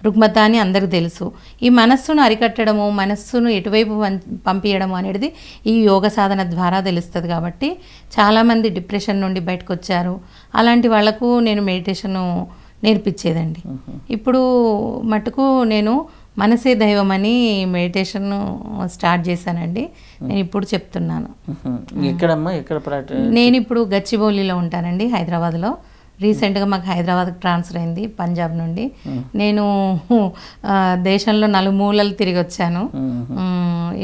రుగ్మత అని అందరికీ తెలుసు ఈ మనస్సును అరికట్టడము మనస్సును ఎటువైపు పంపించడము అనేది ఈ యోగ సాధన ద్వారా తెలుస్తుంది కాబట్టి చాలామంది డిప్రెషన్ నుండి బయటకు వచ్చారు అలాంటి వాళ్లకు నేను మెడిటేషను నేర్పించేదండి ఇప్పుడు మటుకు నేను మనసే దైవం అని మెడిటేషన్ స్టార్ట్ చేశానండి నేను ఇప్పుడు చెప్తున్నాను నేను ఇప్పుడు గచ్చిబౌలిలో ఉంటానండి హైదరాబాద్లో రీసెంట్గా మాకు హైదరాబాద్కి ట్రాన్స్ఫర్ అయింది పంజాబ్ నుండి నేను దేశంలో నలుమూలలు తిరిగి వచ్చాను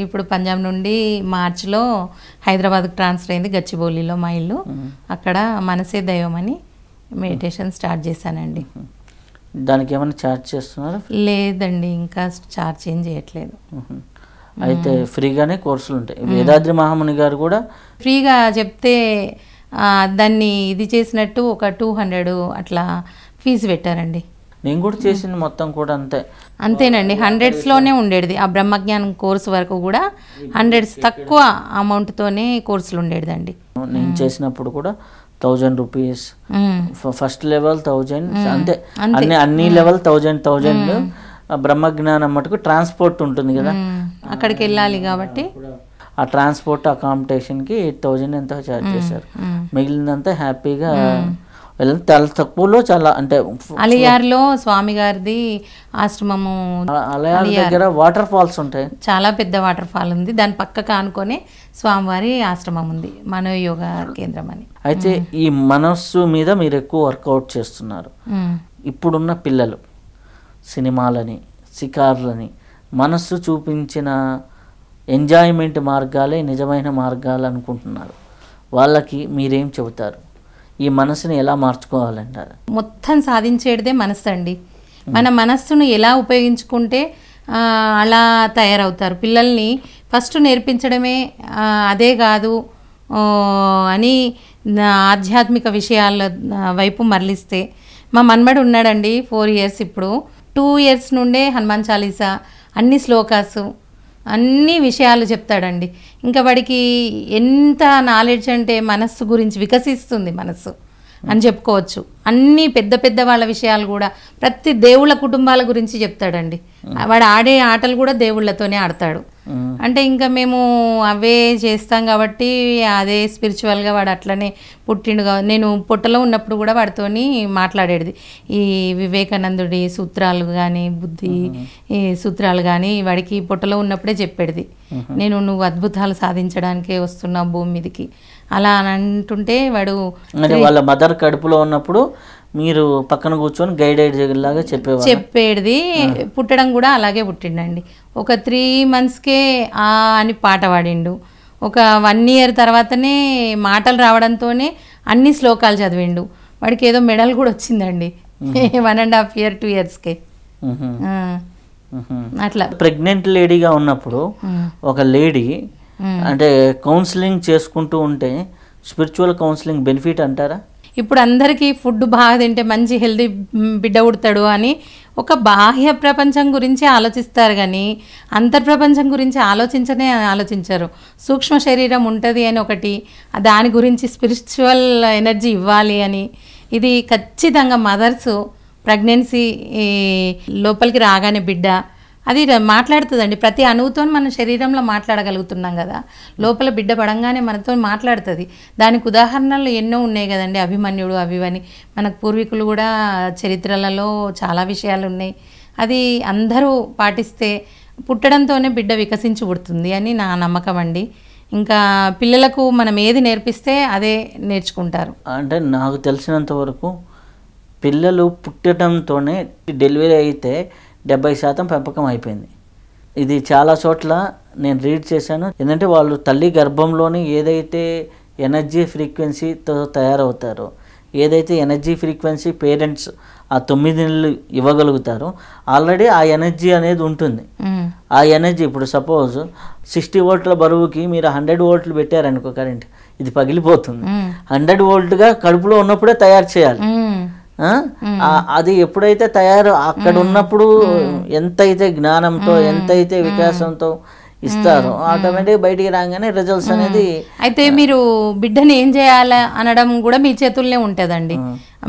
ఇప్పుడు పంజాబ్ నుండి మార్చిలో హైదరాబాద్కి ట్రాన్స్ఫర్ అయింది గచ్చిబౌలిలో మా ఇల్లు అక్కడ మనసే దైవం అని మెడిటేషన్ స్టార్ట్ చేశానండి దానికి ఏమైనా ఛార్జ్ చేస్తున్నారా లేదండి ఇంకా ఛార్జ్ ఏం చేయట్లేదు అయితే ఫ్రీగానే కోర్సులు ఉంటాయి వేదాద్రి మహాముని గారు కూడా ఫ్రీగా చెప్తే దాన్ని ఇది చేసినట్టు ఒక టూ హండ్రెడ్ అట్లా ఫీజు పెట్టారండి నేను కూడా చేసింది మొత్తం కూడా అంతే అంతేనండి హండ్రెడ్స్లోనే ఉండేది ఆ బ్రహ్మజ్ఞానం కోర్సు వరకు కూడా హండ్రెడ్స్ తక్కువ అమౌంట్తోనే కోర్సులు ఉండేది అండి నేను చేసినప్పుడు కూడా thousand rupees first level thousand అంతే అన్ని అన్ని లెవెల్ థౌజండ్ థౌజండ్ బ్రహ్మజ్ఞానం మటుకు ట్రాన్స్పోర్ట్ ఉంటుంది కదా అక్కడికి వెళ్ళాలి కాబట్టి ఆ ట్రాన్స్పోర్ట్ అకామిడేషన్కి ఎయిట్ థౌజండ్ ఎంతో ఛార్జ్ చేశారు మిగిలినంతా హ్యాపీగా వెళ్ళిన చాలా తక్కువలో చాలా అంటే అలియార్లో స్వామి గారిది ఆశ్రమము దగ్గర వాటర్ ఫాల్స్ ఉంటాయి చాలా పెద్ద వాటర్ ఫాల్ ఉంది దాని పక్కకు ఆనుకొని స్వామివారి ఆశ్రమం ఉంది మనోయోగ కేంద్రం అని అయితే ఈ మనస్సు మీద మీరు ఎక్కువ వర్కౌట్ చేస్తున్నారు ఇప్పుడున్న పిల్లలు సినిమాలని షికార్లని మనస్సు చూపించిన ఎంజాయ్మెంట్ మార్గాలే నిజమైన మార్గాలు అనుకుంటున్నారు వాళ్ళకి మీరేం చెబుతారు ఈ మనసుని ఎలా మార్చుకోవాలంటారు మొత్తం సాధించేటదే మనస్సు అండి మన మనస్సును ఎలా ఉపయోగించుకుంటే అలా తయారవుతారు పిల్లల్ని ఫస్ట్ నేర్పించడమే అదే కాదు అని ఆధ్యాత్మిక విషయాల వైపు మరలిస్తే మా మన్మడు ఉన్నాడండి ఫోర్ ఇయర్స్ ఇప్పుడు టూ ఇయర్స్ నుండే హనుమాన్ చాలీసా అన్ని శ్లోకాసు అన్ని విషయాలు చెప్తాడండి ఇంకా వాడికి ఎంత నాలెడ్జ్ అంటే మనస్సు గురించి వికసిస్తుంది మనస్సు అని చెప్పుకోవచ్చు అన్ని పెద్ద పెద్ద వాళ్ళ విషయాలు కూడా ప్రతి దేవుళ్ళ కుటుంబాల గురించి చెప్తాడండి వాడు ఆడే ఆటలు కూడా దేవుళ్ళతోనే ఆడతాడు Mm. అంటే ఇంకా మేము అవే చేస్తాం కాబట్టి అదే స్పిరిచువల్గా వాడు అట్లనే పుట్టిండు నేను పుట్టలో ఉన్నప్పుడు కూడా వాడితోని మాట్లాడేది ఈ వివేకానందుడి సూత్రాలు కానీ బుద్ధి mm-hmm. ఈ సూత్రాలు కానీ వాడికి పుట్టలో ఉన్నప్పుడే చెప్పేది mm-hmm. నేను నువ్వు అద్భుతాలు సాధించడానికే వస్తున్నావు భూమి మీదకి అలా అని అంటుంటే వాడు వాళ్ళ మదర్ కడుపులో ఉన్నప్పుడు మీరు పక్కన కూర్చొని గైడెడ్ లాగా చెప్పేవారు చెప్పేది పుట్టడం కూడా అలాగే పుట్టిండండి ఒక త్రీ మంత్స్కే ఆ అని పాట పాడిండు ఒక వన్ ఇయర్ తర్వాతనే మాటలు రావడంతోనే అన్ని శ్లోకాలు చదివిండు వాడికి ఏదో మెడల్ కూడా వచ్చిందండి one and half year two ఇయర్స్కే అట్లా ప్రెగ్నెంట్ లేడీగా ఉన్నప్పుడు ఒక లేడీ అంటే కౌన్సిలింగ్ చేసుకుంటూ ఉంటే స్పిరిచువల్ కౌన్సిలింగ్ బెనిఫిట్ అంటారా ఇప్పుడు అందరికీ ఫుడ్ బాగా తింటే మంచి హెల్దీ బిడ్డ ఉడతాడు అని ఒక బాహ్య ప్రపంచం గురించి ఆలోచిస్తారు కానీ అంతర్ప్రపంచం గురించి ఆలోచించనే ఆలోచించరు సూక్ష్మ శరీరం ఉంటుంది అని ఒకటి దాని గురించి స్పిరిచువల్ ఎనర్జీ ఇవ్వాలి అని ఇది ఖచ్చితంగా మదర్సు ప్రెగ్నెన్సీ లోపలికి రాగానే బిడ్డ అది మాట్లాడుతుందండి ప్రతి అణువుతో మన శరీరంలో మాట్లాడగలుగుతున్నాం కదా లోపల బిడ్డ పడంగానే మనతో మాట్లాడుతుంది దానికి ఉదాహరణలు ఎన్నో ఉన్నాయి కదండి అభిమన్యుడు అని మనకు పూర్వీకులు కూడా చరిత్రలలో చాలా విషయాలు ఉన్నాయి అది అందరూ పాటిస్తే పుట్టడంతోనే బిడ్డ వికసించి పుడుతుంది అని నా నమ్మకం అండి ఇంకా పిల్లలకు మనం ఏది నేర్పిస్తే అదే నేర్చుకుంటారు అంటే నాకు తెలిసినంత వరకు పిల్లలు పుట్టడంతోనే డెలివరీ అయితే డెబ్బై శాతం పెంపకం అయిపోయింది ఇది చాలా చోట్ల నేను రీడ్ చేశాను ఏంటంటే వాళ్ళు తల్లి గర్భంలోని ఏదైతే ఎనర్జీ ఫ్రీక్వెన్సీతో తయారవుతారో ఏదైతే ఎనర్జీ ఫ్రీక్వెన్సీ పేరెంట్స్ ఆ తొమ్మిది నెలలు ఇవ్వగలుగుతారో ఆల్రెడీ ఆ ఎనర్జీ అనేది ఉంటుంది ఆ ఎనర్జీ ఇప్పుడు సపోజ్ సిక్స్టీ వోల్ట్ల బరువుకి మీరు హండ్రెడ్ వోల్ట్లు పెట్టారనుకో కరెంట్ ఇది పగిలిపోతుంది హండ్రెడ్ ఓల్ట్గా కడుపులో ఉన్నప్పుడే తయారు చేయాలి అది ఎప్పుడైతే తయారు అక్కడ ఉన్నప్పుడు ఎంతైతే జ్ఞానంతో ఎంతైతే వికాసంతో ఇస్తారు ఆటోమేటిక్ బయటికి రాగానే రిజల్ట్స్ అనేది అయితే మీరు బిడ్డని ఏం చేయాలి అనడం కూడా మీ చేతుల్లోనే ఉంటుందండి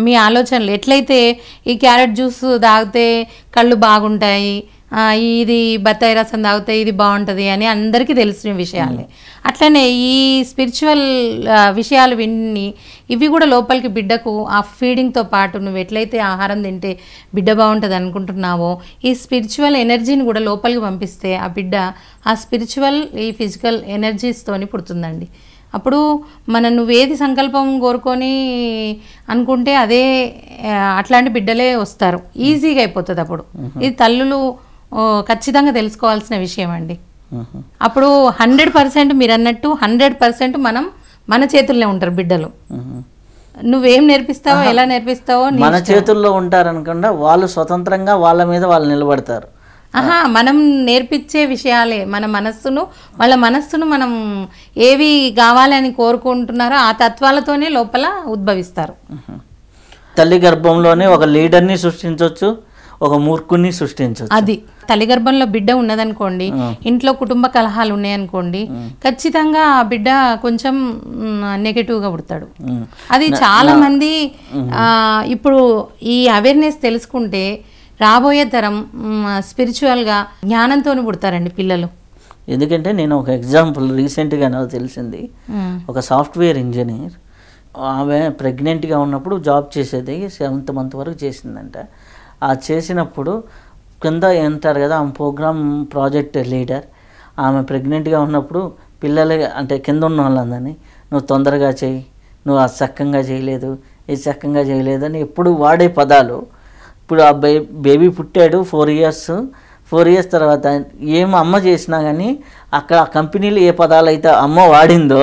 మీ ఆలోచనలు ఎట్లయితే ఈ క్యారెట్ జ్యూస్ తాగితే కళ్ళు బాగుంటాయి ఇది బత్తాయి రసం తాగితే ఇది బాగుంటుంది అని అందరికీ తెలిసిన విషయాలే అట్లనే ఈ స్పిరిచువల్ విషయాలు విన్ని ఇవి కూడా లోపలికి బిడ్డకు ఆ ఫీడింగ్తో పాటు నువ్వు ఎట్లయితే ఆహారం తింటే బిడ్డ బాగుంటుంది అనుకుంటున్నావో ఈ స్పిరిచువల్ ఎనర్జీని కూడా లోపలికి పంపిస్తే ఆ బిడ్డ ఆ స్పిరిచువల్ ఈ ఫిజికల్ ఎనర్జీస్తోని పుడుతుందండి అప్పుడు మన నువ్వేది సంకల్పం కోరుకొని అనుకుంటే అదే అట్లాంటి బిడ్డలే వస్తారు ఈజీగా అయిపోతుంది అప్పుడు ఇది తల్లులు ఖచ్చితంగా తెలుసుకోవాల్సిన విషయం అండి అప్పుడు హండ్రెడ్ పర్సెంట్ మీరు అన్నట్టు హండ్రెడ్ పర్సెంట్ మనం మన చేతుల్లో ఉంటారు బిడ్డలు నువ్వేం నేర్పిస్తావో ఎలా నేర్పిస్తావో మన చేతుల్లో ఉంటారనకుండా వాళ్ళు స్వతంత్రంగా వాళ్ళ మీద వాళ్ళు నిలబడతారు ఆహా మనం నేర్పించే విషయాలే మన మనస్సును వాళ్ళ మనస్సును మనం ఏవి కావాలని కోరుకుంటున్నారో ఆ తత్వాలతోనే లోపల ఉద్భవిస్తారు తల్లి గర్భంలోనే ఒక లీడర్ని సృష్టించవచ్చు ఒక మూర్ఖుని సృష్టించవచ్చు అది తల్లిగర్భంలో బిడ్డ ఉన్నదనుకోండి ఇంట్లో కుటుంబ కలహాలు ఉన్నాయనుకోండి ఖచ్చితంగా ఆ బిడ్డ కొంచెం గా పుడతాడు అది చాలా మంది ఇప్పుడు ఈ అవేర్నెస్ తెలుసుకుంటే రాబోయే తరం స్పిరిచువల్గా జ్ఞానంతో పుడతారండి పిల్లలు ఎందుకంటే నేను ఒక ఎగ్జాంపుల్ రీసెంట్గా నాకు తెలిసింది ఒక సాఫ్ట్వేర్ ఇంజనీర్ ఆమె ప్రెగ్నెంట్గా ఉన్నప్పుడు జాబ్ చేసేది సెవెంత్ మంత్ వరకు చేసిందంట ఆ చేసినప్పుడు కింద ఉంటారు కదా ఆమె ప్రోగ్రామ్ ప్రాజెక్ట్ లీడర్ ఆమె ప్రెగ్నెంట్గా ఉన్నప్పుడు పిల్లలు అంటే కింద ఉన్న వాళ్ళందరినీ నువ్వు తొందరగా చేయి నువ్వు ఆ చక్కగా చేయలేదు ఇది చక్కగా చేయలేదు అని ఎప్పుడు వాడే పదాలు ఇప్పుడు ఆ బే బేబీ పుట్టాడు ఫోర్ ఇయర్స్ ఫోర్ ఇయర్స్ తర్వాత ఏం అమ్మ చేసినా కానీ అక్కడ ఆ కంపెనీలో ఏ పదాలు అయితే అమ్మ వాడిందో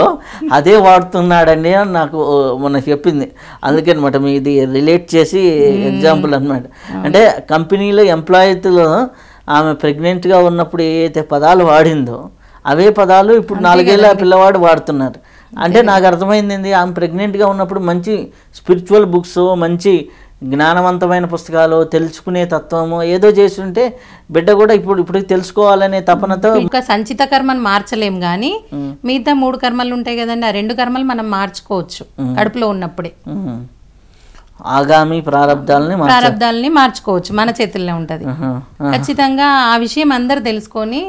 అదే వాడుతున్నాడని నాకు మొన్న చెప్పింది అందుకనమాట మీ ఇది రిలేట్ చేసి ఎగ్జాంపుల్ అనమాట అంటే కంపెనీలో ఎంప్లాయీతో ఆమె ప్రెగ్నెంట్గా ఉన్నప్పుడు ఏ అయితే పదాలు వాడిందో అవే పదాలు ఇప్పుడు నాలుగేళ్ళ పిల్లవాడు వాడుతున్నారు అంటే నాకు అర్థమైంది ఆమె ప్రెగ్నెంట్గా ఉన్నప్పుడు మంచి స్పిరిచువల్ బుక్స్ మంచి జ్ఞానవంతమైన పుస్తకాలు తెలుసుకునే తత్వము ఏదో చేస్తుంటే బిడ్డ కూడా ఇప్పుడు ఇప్పుడు తెలుసుకోవాలనే తపనతో ఇంకా సంచిత కర్మను మార్చలేం కానీ మిగతా మూడు కర్మలు ఉంటాయి కదండి ఆ రెండు కర్మలు మనం మార్చుకోవచ్చు కడుపులో ఉన్నప్పుడే ఆగామి ప్రారంధాలని ప్రారంధాలని మార్చుకోవచ్చు మన చేతుల్లో ఉంటది ఖచ్చితంగా ఆ విషయం అందరు తెలుసుకొని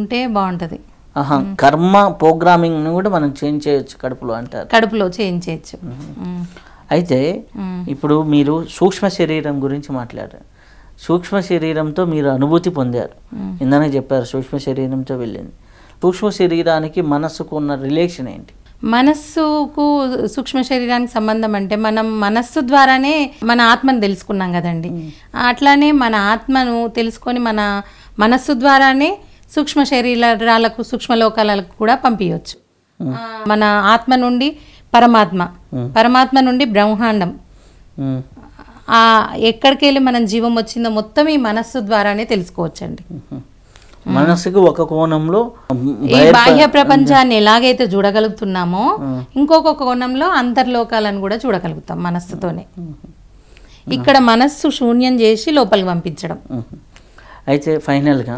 ఉంటే బాగుంటది కర్మ ప్రోగ్రామింగ్ కూడా మనం చేయించేయచ్చు కడుపులో అంటారు కడుపులో చేయించేయచ్చు అయితే ఇప్పుడు మీరు సూక్ష్మ శరీరం గురించి మాట్లాడారు సూక్ష్మ శరీరంతో మీరు అనుభూతి పొందారు ఇందనే చెప్పారు సూక్ష్మ శరీరంతో వెళ్ళింది సూక్ష్మ శరీరానికి మనస్సుకు ఉన్న రిలేషన్ ఏంటి మనస్సుకు సూక్ష్మ శరీరానికి సంబంధం అంటే మనం మనస్సు ద్వారానే మన ఆత్మను తెలుసుకున్నాం కదండి అట్లానే మన ఆత్మను తెలుసుకొని మన మనస్సు ద్వారానే సూక్ష్మ శరీరాలకు సూక్ష్మ లోకాలకు కూడా పంపించవచ్చు మన ఆత్మ నుండి పరమాత్మ పరమాత్మ నుండి బ్రహ్మాండం ఆ ఎక్కడికి వెళ్ళి మనం జీవం వచ్చిందో మొత్తం ఈ మనస్సు ద్వారానే తెలుసుకోవచ్చండి మనసుకు ఒక కోణంలో ఈ బాహ్య ప్రపంచాన్ని ఎలాగైతే చూడగలుగుతున్నామో ఇంకొక కోణంలో అంతర్లోకాలను కూడా చూడగలుగుతాం మనస్సుతోనే ఇక్కడ మనస్సు శూన్యం చేసి లోపలికి పంపించడం అయితే ఫైనల్గా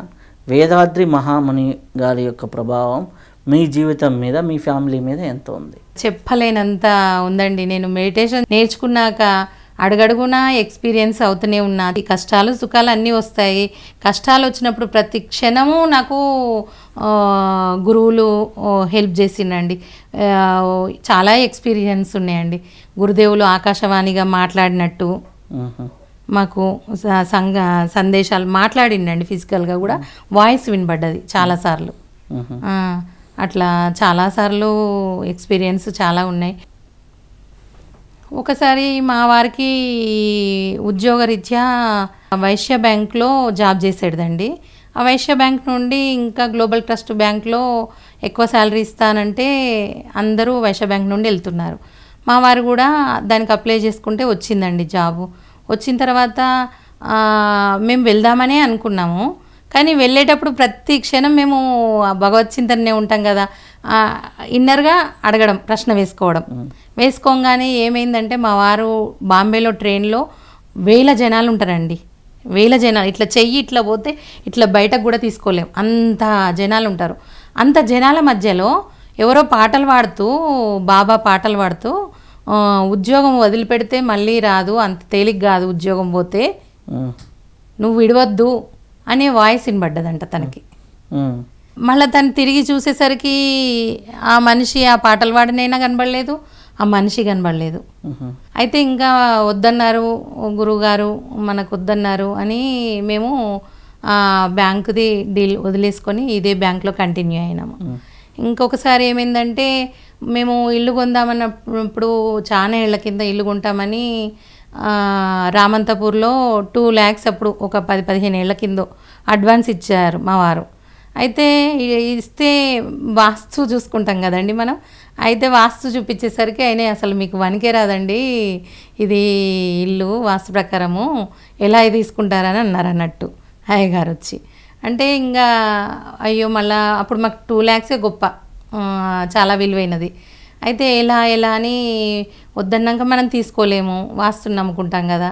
వేదాద్రి మహాముని గారి యొక్క ప్రభావం మీ జీవితం మీద మీ ఫ్యామిలీ మీద ఎంత ఉంది చెప్పలేనంత ఉందండి నేను మెడిటేషన్ నేర్చుకున్నాక అడుగడుగునా ఎక్స్పీరియన్స్ అవుతూనే ఉన్నా కష్టాలు సుఖాలు అన్నీ వస్తాయి కష్టాలు వచ్చినప్పుడు ప్రతి క్షణము నాకు గురువులు హెల్ప్ చేసిండండి చాలా ఎక్స్పీరియన్స్ ఉన్నాయండి గురుదేవులు ఆకాశవాణిగా మాట్లాడినట్టు మాకు సంఘ సందేశాలు మాట్లాడిండండి ఫిజికల్గా కూడా వాయిస్ వినబడ్డది చాలాసార్లు అట్లా చాలాసార్లు ఎక్స్పీరియన్స్ చాలా ఉన్నాయి ఒకసారి మా వారికి ఉద్యోగరీత్యా వైశ్య బ్యాంక్లో జాబ్ చేసేటదండి ఆ వైశ్య బ్యాంక్ నుండి ఇంకా గ్లోబల్ ట్రస్ట్ బ్యాంక్లో ఎక్కువ శాలరీ ఇస్తానంటే అందరూ వైశ్య బ్యాంక్ నుండి వెళ్తున్నారు మా వారు కూడా దానికి అప్లై చేసుకుంటే వచ్చిందండి జాబు వచ్చిన తర్వాత మేము వెళ్దామనే అనుకున్నాము కానీ వెళ్ళేటప్పుడు ప్రతి క్షణం మేము భగవత్ చింతనే ఉంటాం కదా ఇన్నర్గా అడగడం ప్రశ్న వేసుకోవడం వేసుకోగానే ఏమైందంటే మా వారు బాంబేలో ట్రైన్లో వేల జనాలు ఉంటారండి వేల జనాలు ఇట్లా చెయ్యి ఇట్లా పోతే ఇట్లా బయటకు కూడా తీసుకోలేం అంత జనాలు ఉంటారు అంత జనాల మధ్యలో ఎవరో పాటలు పాడుతూ బాబా పాటలు పాడుతూ ఉద్యోగం వదిలిపెడితే మళ్ళీ రాదు అంత తేలిక కాదు ఉద్యోగం పోతే నువ్వు విడవద్దు అనే వాయిస్ వినబడ్డదంట తనకి మళ్ళీ తను తిరిగి చూసేసరికి ఆ మనిషి ఆ పాటలు వాడినైనా కనబడలేదు ఆ మనిషి కనబడలేదు అయితే ఇంకా వద్దన్నారు గురువుగారు మనకు వద్దన్నారు అని మేము బ్యాంకుది డీల్ వదిలేసుకొని ఇదే బ్యాంక్లో కంటిన్యూ అయినాము ఇంకొకసారి ఏమైందంటే మేము ఇల్లు కొందామన్నప్పుడు చాలా ఏళ్ల కింద ఇల్లు కొంటామని రామంతపూర్లో టూ ల్యాక్స్ అప్పుడు ఒక పది పదిహేను ఏళ్ల కింద అడ్వాన్స్ ఇచ్చారు మా వారు అయితే ఇస్తే వాస్తు చూసుకుంటాం కదండి మనం అయితే వాస్తు చూపించేసరికి ఆయన అసలు మీకు వనికే రాదండి ఇది ఇల్లు వాస్తు ప్రకారము ఎలా తీసుకుంటారని అన్నారు అన్నట్టు అయ్యగారు వచ్చి అంటే ఇంకా అయ్యో మళ్ళా అప్పుడు మాకు టూ ల్యాక్సే గొప్ప చాలా విలువైనది అయితే ఎలా ఎలా అని వద్దన్నాక మనం తీసుకోలేము వాస్తు నమ్ముకుంటాం కదా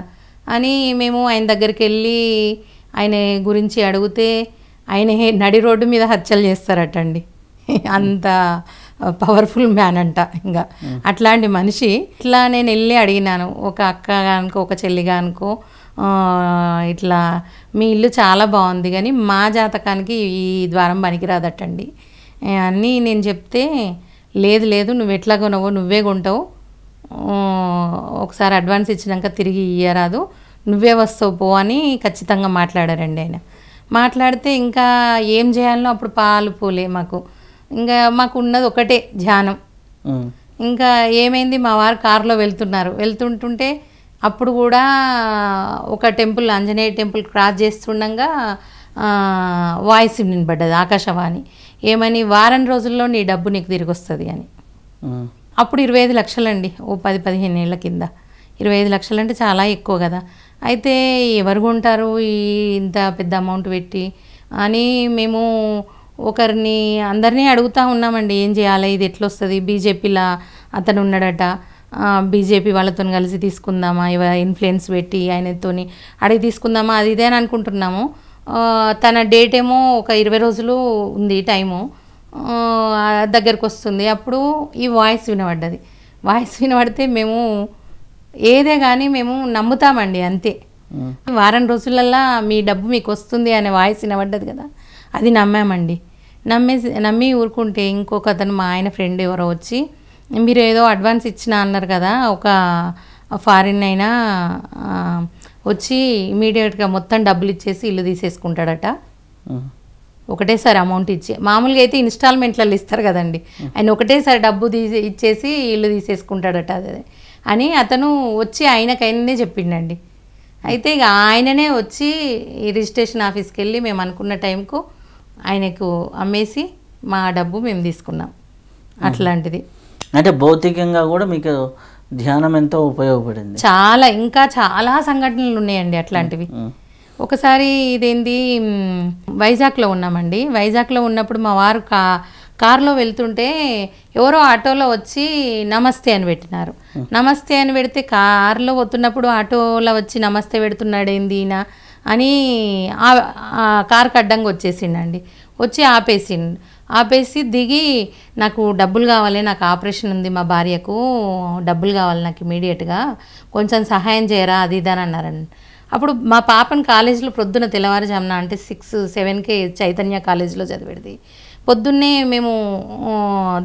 అని మేము ఆయన దగ్గరికి వెళ్ళి ఆయన గురించి అడిగితే ఆయన నడి రోడ్డు మీద హత్యలు చేస్తారటండి అంత పవర్ఫుల్ మ్యాన్ అంట ఇంకా అట్లాంటి మనిషి ఇట్లా నేను వెళ్ళి అడిగినాను ఒక అక్క అనుకో ఒక చెల్లి అనుకో ఇట్లా మీ ఇల్లు చాలా బాగుంది కానీ మా జాతకానికి ఈ ద్వారం పనికిరాదటండి అన్నీ నేను చెప్తే లేదు లేదు నువ్వు ఎట్లా కొనవో నువ్వే కొంటావు ఒకసారి అడ్వాన్స్ ఇచ్చినాక తిరిగి ఇయ్యరాదు నువ్వే వస్తావు పో అని ఖచ్చితంగా మాట్లాడారండి ఆయన మాట్లాడితే ఇంకా ఏం చేయాలో అప్పుడు పాలు పోలే మాకు ఇంకా మాకు ఉన్నది ఒకటే ధ్యానం ఇంకా ఏమైంది మా వారు కారులో వెళ్తున్నారు వెళ్తుంటుంటే అప్పుడు కూడా ఒక టెంపుల్ ఆంజనేయ టెంపుల్ క్రాస్ చేస్తుండగా వాయిస్ వినబడ్డది ఆకాశవాణి ఏమని వారం రోజుల్లో నీ డబ్బు నీకు తిరిగి వస్తుంది అని అప్పుడు ఇరవై ఐదు లక్షలండి ఓ పది పదిహేను ఏళ్ళ కింద ఇరవై ఐదు లక్షలంటే చాలా ఎక్కువ కదా అయితే ఎవరు కొంటారు ఈ ఇంత పెద్ద అమౌంట్ పెట్టి అని మేము ఒకరిని అందరినీ అడుగుతూ ఉన్నామండి ఏం చేయాలి ఇది వస్తుంది బీజేపీలా అతను ఉన్నాడట బీజేపీ వాళ్ళతో కలిసి తీసుకుందామా ఇవ ఇన్ఫ్లుయెన్స్ పెట్టి ఆయనతోని అడిగి తీసుకుందామా అది ఇదే అని అనుకుంటున్నాము తన డేట్ ఏమో ఒక ఇరవై రోజులు ఉంది టైము దగ్గరకు వస్తుంది అప్పుడు ఈ వాయిస్ వినబడ్డది వాయిస్ వినబడితే మేము ఏదే కానీ మేము నమ్ముతామండి అంతే వారం రోజులల్లా మీ డబ్బు మీకు వస్తుంది అనే వాయిస్ వినబడ్డది కదా అది నమ్మామండి నమ్మేసి నమ్మి ఊరుకుంటే ఇంకొక అతను మా ఆయన ఫ్రెండ్ ఎవరో వచ్చి మీరు ఏదో అడ్వాన్స్ ఇచ్చిన అన్నారు కదా ఒక ఫారిన్ అయినా వచ్చి ఇమీడియట్గా మొత్తం డబ్బులు ఇచ్చేసి ఇల్లు తీసేసుకుంటాడట ఒకటేసారి అమౌంట్ ఇచ్చి మామూలుగా అయితే ఇన్స్టాల్మెంట్లలో ఇస్తారు కదండి ఆయన ఒకటేసారి డబ్బు తీసి ఇచ్చేసి ఇల్లు తీసేసుకుంటాడట అది అని అతను వచ్చి ఆయనకైనానే చెప్పిండండి అయితే ఇక ఆయననే వచ్చి ఈ రిజిస్ట్రేషన్ ఆఫీస్కి వెళ్ళి మేము అనుకున్న టైంకు ఆయనకు అమ్మేసి మా డబ్బు మేము తీసుకున్నాం అట్లాంటిది అంటే భౌతికంగా కూడా మీకు ధ్యానం ఎంతో ఉపయోగపడింది చాలా ఇంకా చాలా సంఘటనలు ఉన్నాయండి అట్లాంటివి ఒకసారి ఇదేంది వైజాగ్లో ఉన్నామండి వైజాగ్లో ఉన్నప్పుడు మా వారు కా కారులో వెళ్తుంటే ఎవరో ఆటోలో వచ్చి నమస్తే అని పెట్టినారు నమస్తే అని పెడితే కారులో వస్తున్నప్పుడు ఆటోలో వచ్చి నమస్తే పెడుతున్నాడు ఏంది అని కారుకు అడ్డంగా వచ్చేసిండండి వచ్చి ఆపేసిండు ఆపేసి దిగి నాకు డబ్బులు కావాలి నాకు ఆపరేషన్ ఉంది మా భార్యకు డబ్బులు కావాలి నాకు ఇమీడియట్గా కొంచెం సహాయం చేయరా అది ఇదని అన్నారండి అప్పుడు మా పాపను కాలేజీలో ప్రొద్దున తెల్లవారుజామున అంటే సిక్స్ సెవెన్కే చైతన్య కాలేజీలో చదివేది పొద్దున్నే మేము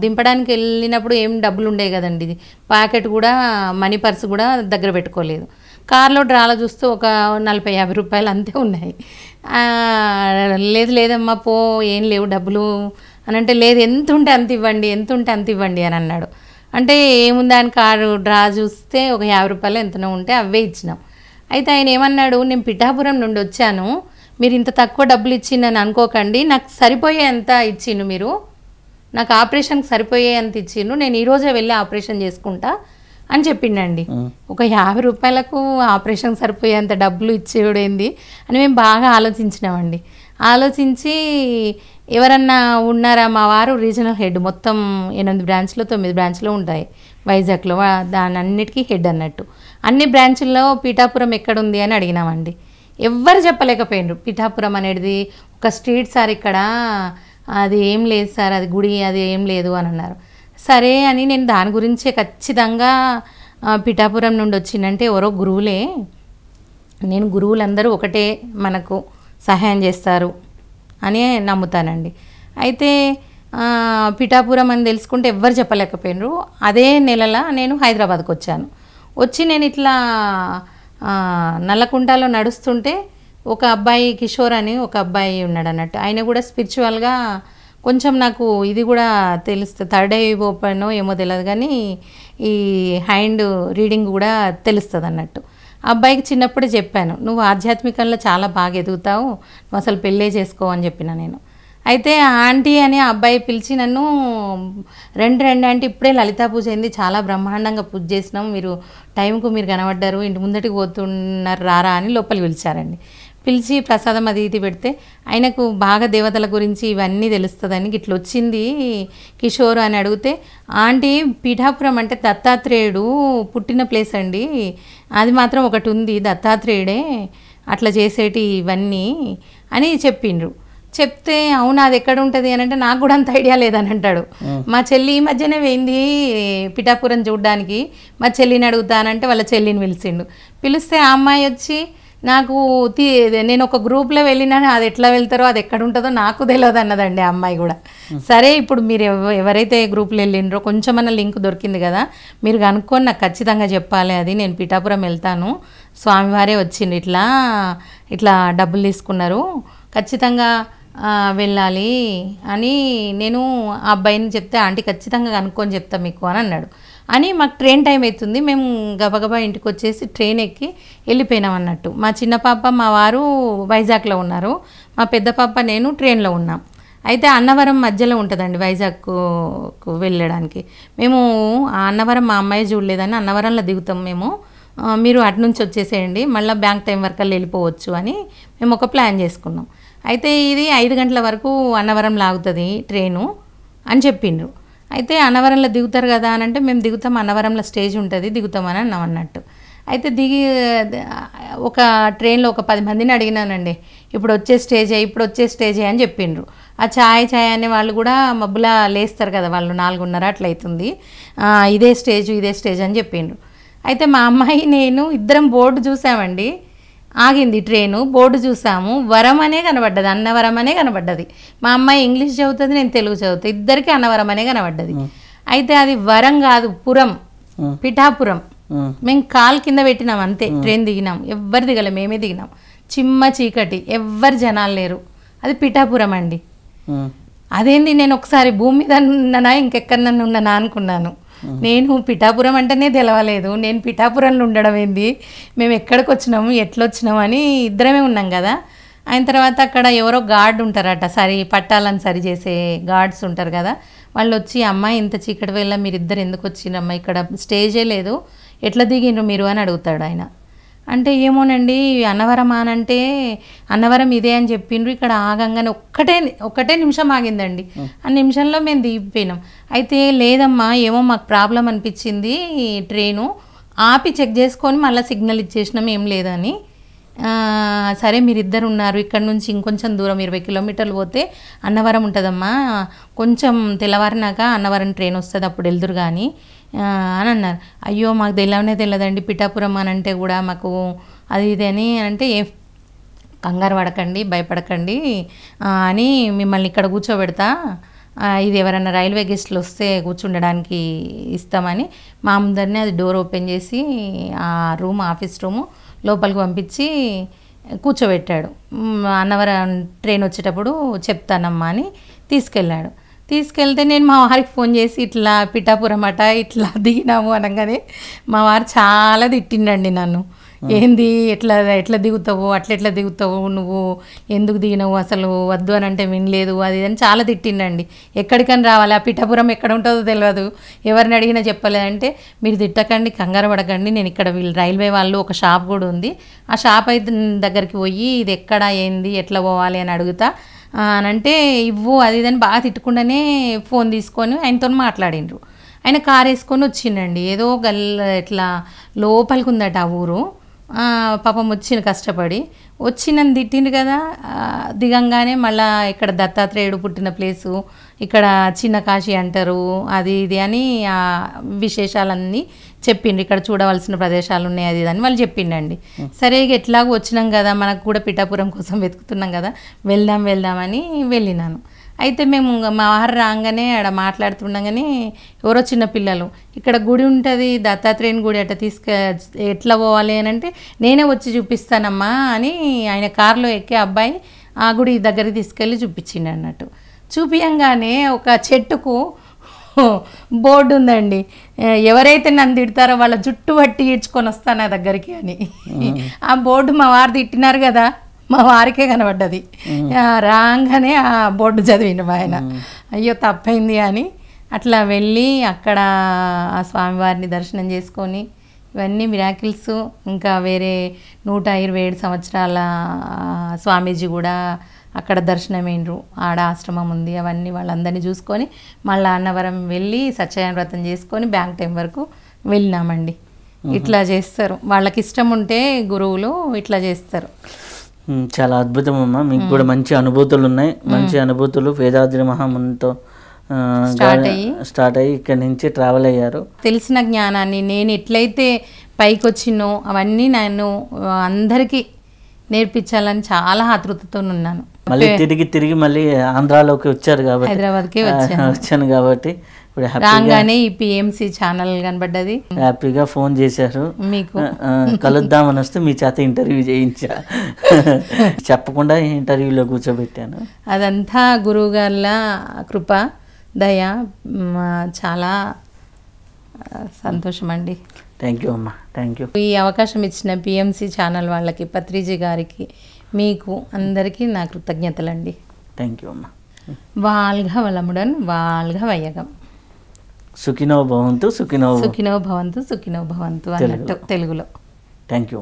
దింపడానికి వెళ్ళినప్పుడు ఏం డబ్బులు ఉండేవి కదండి ఇది ప్యాకెట్ కూడా మనీ పర్స్ కూడా దగ్గర పెట్టుకోలేదు కార్లో డ్రాలో చూస్తూ ఒక నలభై యాభై రూపాయలు అంతే ఉన్నాయి లేదు లేదమ్మా పో ఏం లేవు డబ్బులు అని అంటే లేదు ఎంత ఉంటే అంత ఇవ్వండి ఎంత ఉంటే అంత ఇవ్వండి అని అన్నాడు అంటే ఏముంది ఆయన కారు డ్రా చూస్తే ఒక యాభై రూపాయలు ఎంతనో ఉంటే అవే ఇచ్చినాం అయితే ఆయన ఏమన్నాడు నేను పిఠాపురం నుండి వచ్చాను మీరు ఇంత తక్కువ డబ్బులు ఇచ్చిందని అనుకోకండి నాకు సరిపోయే ఎంత ఇచ్చిండు మీరు నాకు ఆపరేషన్కి సరిపోయే అంత ఇచ్చిండు నేను ఈరోజే వెళ్ళి ఆపరేషన్ చేసుకుంటా అని చెప్పిండండి ఒక యాభై రూపాయలకు ఆపరేషన్ సరిపోయేంత డబ్బులు ఇచ్చేవిడేంది అని మేము బాగా ఆలోచించినామండి ఆలోచించి ఎవరన్నా ఉన్నారా మా వారు రీజనల్ హెడ్ మొత్తం ఎనిమిది బ్రాంచ్లో తొమ్మిది బ్రాంచ్లో ఉంటాయి వైజాగ్లో దాని అన్నిటికీ హెడ్ అన్నట్టు అన్ని బ్రాంచ్ల్లో పీఠాపురం ఎక్కడుంది అని అడిగినామండి ఎవ్వరు చెప్పలేకపోయినారు పీఠాపురం అనేది ఒక స్ట్రీట్ సార్ ఇక్కడ అది ఏం లేదు సార్ అది గుడి అది ఏం లేదు అని అన్నారు సరే అని నేను దాని గురించే ఖచ్చితంగా పిఠాపురం నుండి వచ్చిందంటే ఎవరో గురువులే నేను గురువులందరూ ఒకటే మనకు సహాయం చేస్తారు అని నమ్ముతానండి అయితే పిఠాపురం అని తెలుసుకుంటే ఎవ్వరు చెప్పలేకపోయినారు అదే నెలల నేను హైదరాబాద్కి వచ్చాను వచ్చి నేను ఇట్లా నల్లకుంటలో నడుస్తుంటే ఒక అబ్బాయి కిషోర్ అని ఒక అబ్బాయి ఉన్నాడు అన్నట్టు ఆయన కూడా స్పిరిచువల్గా కొంచెం నాకు ఇది కూడా తెలుస్తుంది థర్డ్ ఐ ఓపెన్ ఏమో తెలియదు కానీ ఈ హ్యాండ్ రీడింగ్ కూడా తెలుస్తుంది అన్నట్టు అబ్బాయికి చిన్నప్పుడే చెప్పాను నువ్వు ఆధ్యాత్మికంలో చాలా బాగా ఎదుగుతావు నువ్వు అసలు పెళ్ళే చేసుకో అని చెప్పిన నేను అయితే ఆంటీ అని అబ్బాయి పిలిచి నన్ను రెండు రెండు అంటే ఇప్పుడే లలితా పూజ అయింది చాలా బ్రహ్మాండంగా పూజ చేసినాం మీరు టైంకు మీరు కనబడ్డారు ఇంటి ముందటికి పోతున్నారు రారా అని లోపలికి పిలిచారండి పిలిచి ప్రసాదం అది ఇది పెడితే ఆయనకు బాగా దేవతల గురించి ఇవన్నీ తెలుస్తుందని ఇట్లా వచ్చింది కిషోర్ అని అడిగితే ఆంటీ పీఠాపురం అంటే దత్తాత్రేయుడు పుట్టిన ప్లేస్ అండి అది మాత్రం ఒకటి ఉంది దత్తాత్రేయుడే అట్లా చేసేటి ఇవన్నీ అని చెప్పిండ్రు చెప్తే అవునా అది ఎక్కడ ఉంటుంది అని అంటే నాకు కూడా అంత ఐడియా లేదని అంటాడు మా చెల్లి ఈ మధ్యనే పోయింది పిఠాపురం చూడడానికి మా చెల్లిని అడుగుతానంటే వాళ్ళ చెల్లిని పిలిచిండు పిలిస్తే ఆ అమ్మాయి వచ్చి నాకు నేను ఒక గ్రూప్లో వెళ్ళినా అది ఎట్లా వెళ్తారో అది ఎక్కడ ఉంటుందో నాకు తెలియదు అన్నదండి అమ్మాయి కూడా సరే ఇప్పుడు మీరు ఎవరైతే గ్రూప్లో వెళ్ళిండ్రో అన్న లింక్ దొరికింది కదా మీరు కనుక్కొని నాకు ఖచ్చితంగా చెప్పాలి అది నేను పిఠాపురం వెళ్తాను స్వామివారే వచ్చింది ఇట్లా ఇట్లా డబ్బులు తీసుకున్నారు ఖచ్చితంగా వెళ్ళాలి అని నేను ఆ అబ్బాయిని చెప్తే ఆంటీ ఖచ్చితంగా కనుక్కొని చెప్తా మీకు అని అన్నాడు అని మాకు ట్రైన్ టైం అవుతుంది మేము గబగబా ఇంటికి వచ్చేసి ట్రైన్ ఎక్కి వెళ్ళిపోయినాం అన్నట్టు మా చిన్న పాప మా వారు వైజాగ్లో ఉన్నారు మా పెద్ద పాప నేను ట్రైన్లో ఉన్నాం అయితే అన్నవరం మధ్యలో ఉంటుందండి వైజాగ్కు వెళ్ళడానికి మేము ఆ అన్నవరం మా అమ్మాయి చూడలేదని అన్నవరంలో దిగుతాం మేము మీరు అటు నుంచి వచ్చేసేయండి మళ్ళీ బ్యాంక్ టైం వరకు వెళ్ళిపోవచ్చు అని మేము ఒక ప్లాన్ చేసుకున్నాం అయితే ఇది ఐదు గంటల వరకు అన్నవరం లాగుతుంది ట్రైను అని చెప్పిండ్రు అయితే అనవరంలో దిగుతారు కదా అని అంటే మేము దిగుతాం అనవరంలో స్టేజ్ ఉంటుంది దిగుతామని అన్నాం అన్నట్టు అయితే దిగి ఒక ట్రైన్లో ఒక పది మందిని అడిగినానండి ఇప్పుడు వచ్చే స్టేజ్ ఇప్పుడు వచ్చే స్టేజ్ అని చెప్పిండ్రు ఆ ఛాయ్ ఛాయ్ అనే వాళ్ళు కూడా మబ్బులా లేస్తారు కదా వాళ్ళు నాలుగున్నర అట్లయితుంది ఇదే స్టేజ్ ఇదే స్టేజ్ అని చెప్పిండ్రు అయితే మా అమ్మాయి నేను ఇద్దరం బోర్డు చూసామండి ఆగింది ట్రైను బోర్డు చూసాము వరం అనే కనబడ్డది అన్నవరం అనే కనబడ్డది మా అమ్మాయి ఇంగ్లీష్ చదువుతుంది నేను తెలుగు చదువుతా ఇద్దరికి అన్నవరం అనే కనబడ్డది అయితే అది వరం కాదు పురం పిఠాపురం మేము కాల్ కింద పెట్టినాం అంతే ట్రైన్ దిగినాం ఎవ్వరు దిగలే మేమే దిగినాం చిమ్మ చీకటి ఎవ్వరు జనాలు లేరు అది పిఠాపురం అండి అదేంది నేను ఒకసారి భూమి మీద ఉన్నానా ఇంకెక్కడ ఉన్నానా అనుకున్నాను నేను పిఠాపురం అంటేనే తెలవలేదు నేను పిఠాపురంలో ఉండడం ఏంది మేము ఎక్కడికి వచ్చినాము ఎట్లొచ్చినాం అని ఇద్దరమే ఉన్నాం కదా ఆయన తర్వాత అక్కడ ఎవరో గార్డ్ ఉంటారట సరి పట్టాలని సరి చేసే గార్డ్స్ ఉంటారు కదా వాళ్ళు వచ్చి అమ్మాయి ఇంత చీకటి వేళ మీరిద్దరు ఎందుకు వచ్చిరమ్మా ఇక్కడ స్టేజే లేదు ఎట్లా దిగిండ్రు మీరు అని అడుగుతాడు ఆయన అంటే ఏమోనండి అన్నవరం అనంటే అన్నవరం ఇదే అని చెప్పిండ్రు ఇక్కడ ఆగంగానే ఒక్కటే ఒక్కటే నిమిషం ఆగిందండి ఆ నిమిషంలో మేము దిగిపోయినాం అయితే లేదమ్మా ఏమో మాకు ప్రాబ్లం అనిపించింది ట్రైను ఆపి చెక్ చేసుకొని మళ్ళీ సిగ్నల్ ఇచ్చేసినాం ఏం లేదని సరే ఇద్దరు ఉన్నారు ఇక్కడ నుంచి ఇంకొంచెం దూరం ఇరవై కిలోమీటర్లు పోతే అన్నవరం ఉంటుందమ్మా కొంచెం తెల్లవారినాక అన్నవరం ట్రైన్ వస్తుంది అప్పుడు వెళ్దురు కానీ అని అన్నారు అయ్యో మాకు తెలియనే తెలియదండి పిఠాపురం అని అంటే కూడా మాకు అది ఇది అని అంటే ఏ కంగారు పడకండి భయపడకండి అని మిమ్మల్ని ఇక్కడ కూర్చోబెడతా ఇది ఎవరైనా రైల్వే గెస్ట్లు వస్తే కూర్చుండడానికి ఇస్తామని మా అందరినీ అది డోర్ ఓపెన్ చేసి ఆ రూమ్ ఆఫీస్ రూము లోపలికి పంపించి కూర్చోబెట్టాడు అన్నవరం ట్రైన్ వచ్చేటప్పుడు చెప్తానమ్మా అని తీసుకెళ్ళాడు తీసుకెళ్తే నేను మా వారికి ఫోన్ చేసి ఇట్లా పిఠాపురం అట ఇట్లా దిగినాము అనగానే మా వారు చాలా తిట్టిండండి నన్ను ఏంది ఎట్లా ఎట్లా దిగుతావు అట్లా ఎట్లా దిగుతావు నువ్వు ఎందుకు దిగినావు అసలు వద్దు అని అంటే వినలేదు అది అని చాలా తిట్టిండండి ఎక్కడికని రావాలి ఆ పిఠాపురం ఎక్కడ ఉంటుందో తెలియదు ఎవరిని అడిగినా చెప్పలేదంటే మీరు తిట్టకండి కంగారు పడకండి నేను ఇక్కడ వీళ్ళు రైల్వే వాళ్ళు ఒక షాప్ కూడా ఉంది ఆ షాప్ అయితే దగ్గరికి పోయి ఇది ఎక్కడ ఏంది ఎట్లా పోవాలి అని అడుగుతా అని అంటే ఇవ్వు అది ఇదని బాగా తిట్టకుండానే ఫోన్ తీసుకొని ఆయనతో మాట్లాడిండ్రు ఆయన కారు వేసుకొని వచ్చిండండి ఏదో గల్ ఇట్లా లోపలికి ఉందట ఆ ఊరు పాపం వచ్చిండు కష్టపడి వచ్చి నన్ను తిట్టిండు కదా దిగంగానే మళ్ళీ ఇక్కడ దత్తాత్రేయుడు పుట్టిన ప్లేసు ఇక్కడ చిన్న కాశీ అంటారు అది ఇది అని ఆ విశేషాలన్నీ చెప్పిండు ఇక్కడ చూడవలసిన ప్రదేశాలు ఉన్నాయి అది ఇది అని వాళ్ళు చెప్పిండండి సరే ఎట్లాగో వచ్చినాం కదా మనకు కూడా పిఠాపురం కోసం వెతుకుతున్నాం కదా వెళ్దాం వెళ్దామని వెళ్ళినాను అయితే మేము మా వారు రాగానే ఆడ మాట్లాడుతుండగానే ఎవరో చిన్న పిల్లలు ఇక్కడ గుడి ఉంటుంది దత్తాత్రేయుని గుడి అట్ట తీసుక ఎట్లా పోవాలి అని అంటే నేనే వచ్చి చూపిస్తానమ్మా అని ఆయన కారులో ఎక్కే అబ్బాయి ఆ గుడి దగ్గరికి తీసుకెళ్ళి చూపించిండు అన్నట్టు చూపించగానే ఒక చెట్టుకు బోర్డు ఉందండి ఎవరైతే నన్ను తిడతారో వాళ్ళ జుట్టు పట్టి ఈడ్చుకొని వస్తాను నా దగ్గరికి అని ఆ బోర్డు మా వారు తిట్టినారు కదా మా వారికే కనబడ్డది రాగానే ఆ బోర్డు చదివిండు మా ఆయన అయ్యో తప్పైంది అని అట్లా వెళ్ళి అక్కడ ఆ స్వామివారిని దర్శనం చేసుకొని ఇవన్నీ మిరాకిల్స్ ఇంకా వేరే నూట ఇరవై ఏడు సంవత్సరాల స్వామీజీ కూడా అక్కడ దర్శనమైనరు ఆడ ఆశ్రమం ఉంది అవన్నీ వాళ్ళందరినీ చూసుకొని మళ్ళీ అన్నవరం వెళ్ళి సత్యనారాయణ వ్రతం చేసుకొని బ్యాంక్ టైం వరకు వెళ్ళినామండి ఇట్లా చేస్తారు వాళ్ళకి ఇష్టం ఉంటే గురువులు ఇట్లా చేస్తారు చాలా అద్భుతం అమ్మ మీకు కూడా మంచి అనుభూతులు ఉన్నాయి మంచి అనుభూతులు వేదాద్రి మహామునితో స్టార్ట్ అయ్యి స్టార్ట్ అయ్యి ఇక్కడ నుంచి ట్రావెల్ అయ్యారు తెలిసిన జ్ఞానాన్ని నేను ఎట్లయితే పైకి వచ్చినో అవన్నీ నేను అందరికీ నేర్పించాలని చాలా ఆతృతతో ఉన్నాను మళ్ళీ తిరిగి తిరిగి మళ్ళీ ఆంధ్రాలోకి వచ్చారు కాబట్టి హైదరాబాద్కి వచ్చాను కాబట్టి రాగానే ఈ పిఎంసి ఛానల్ కనబడ్డది హ్యాపీగా ఫోన్ చేశారు మీకు కలుద్దామని వస్తే మీ చేత ఇంటర్వ్యూ చేయించా [LAUGHS] చెప్పకుండా ఇంటర్వ్యూలో కూర్చోబెట్టాను అదంతా గురువు గారుల కృప దయ చాలా సంతోషం అండి థ్యాంక్ యూ అమ్మా థ్యాంక్ యూ ఈ అవకాశం ఇచ్చిన పిఎంసి ఛానల్ వాళ్ళకి పత్రిజీ గారికి మీకు అందరికీ నా కృతజ్ఞతలండి థ్యాంక్ యూ అమ్మా వాల్ఘ వలముడన్ వాల్ఘ వయ్యగం సుఖినో భవంతు సుఖినో సుఖినో భవంతు సుఖినో భవంతు అన్నట్టు తెలుగులో థ్యాంక్ యూ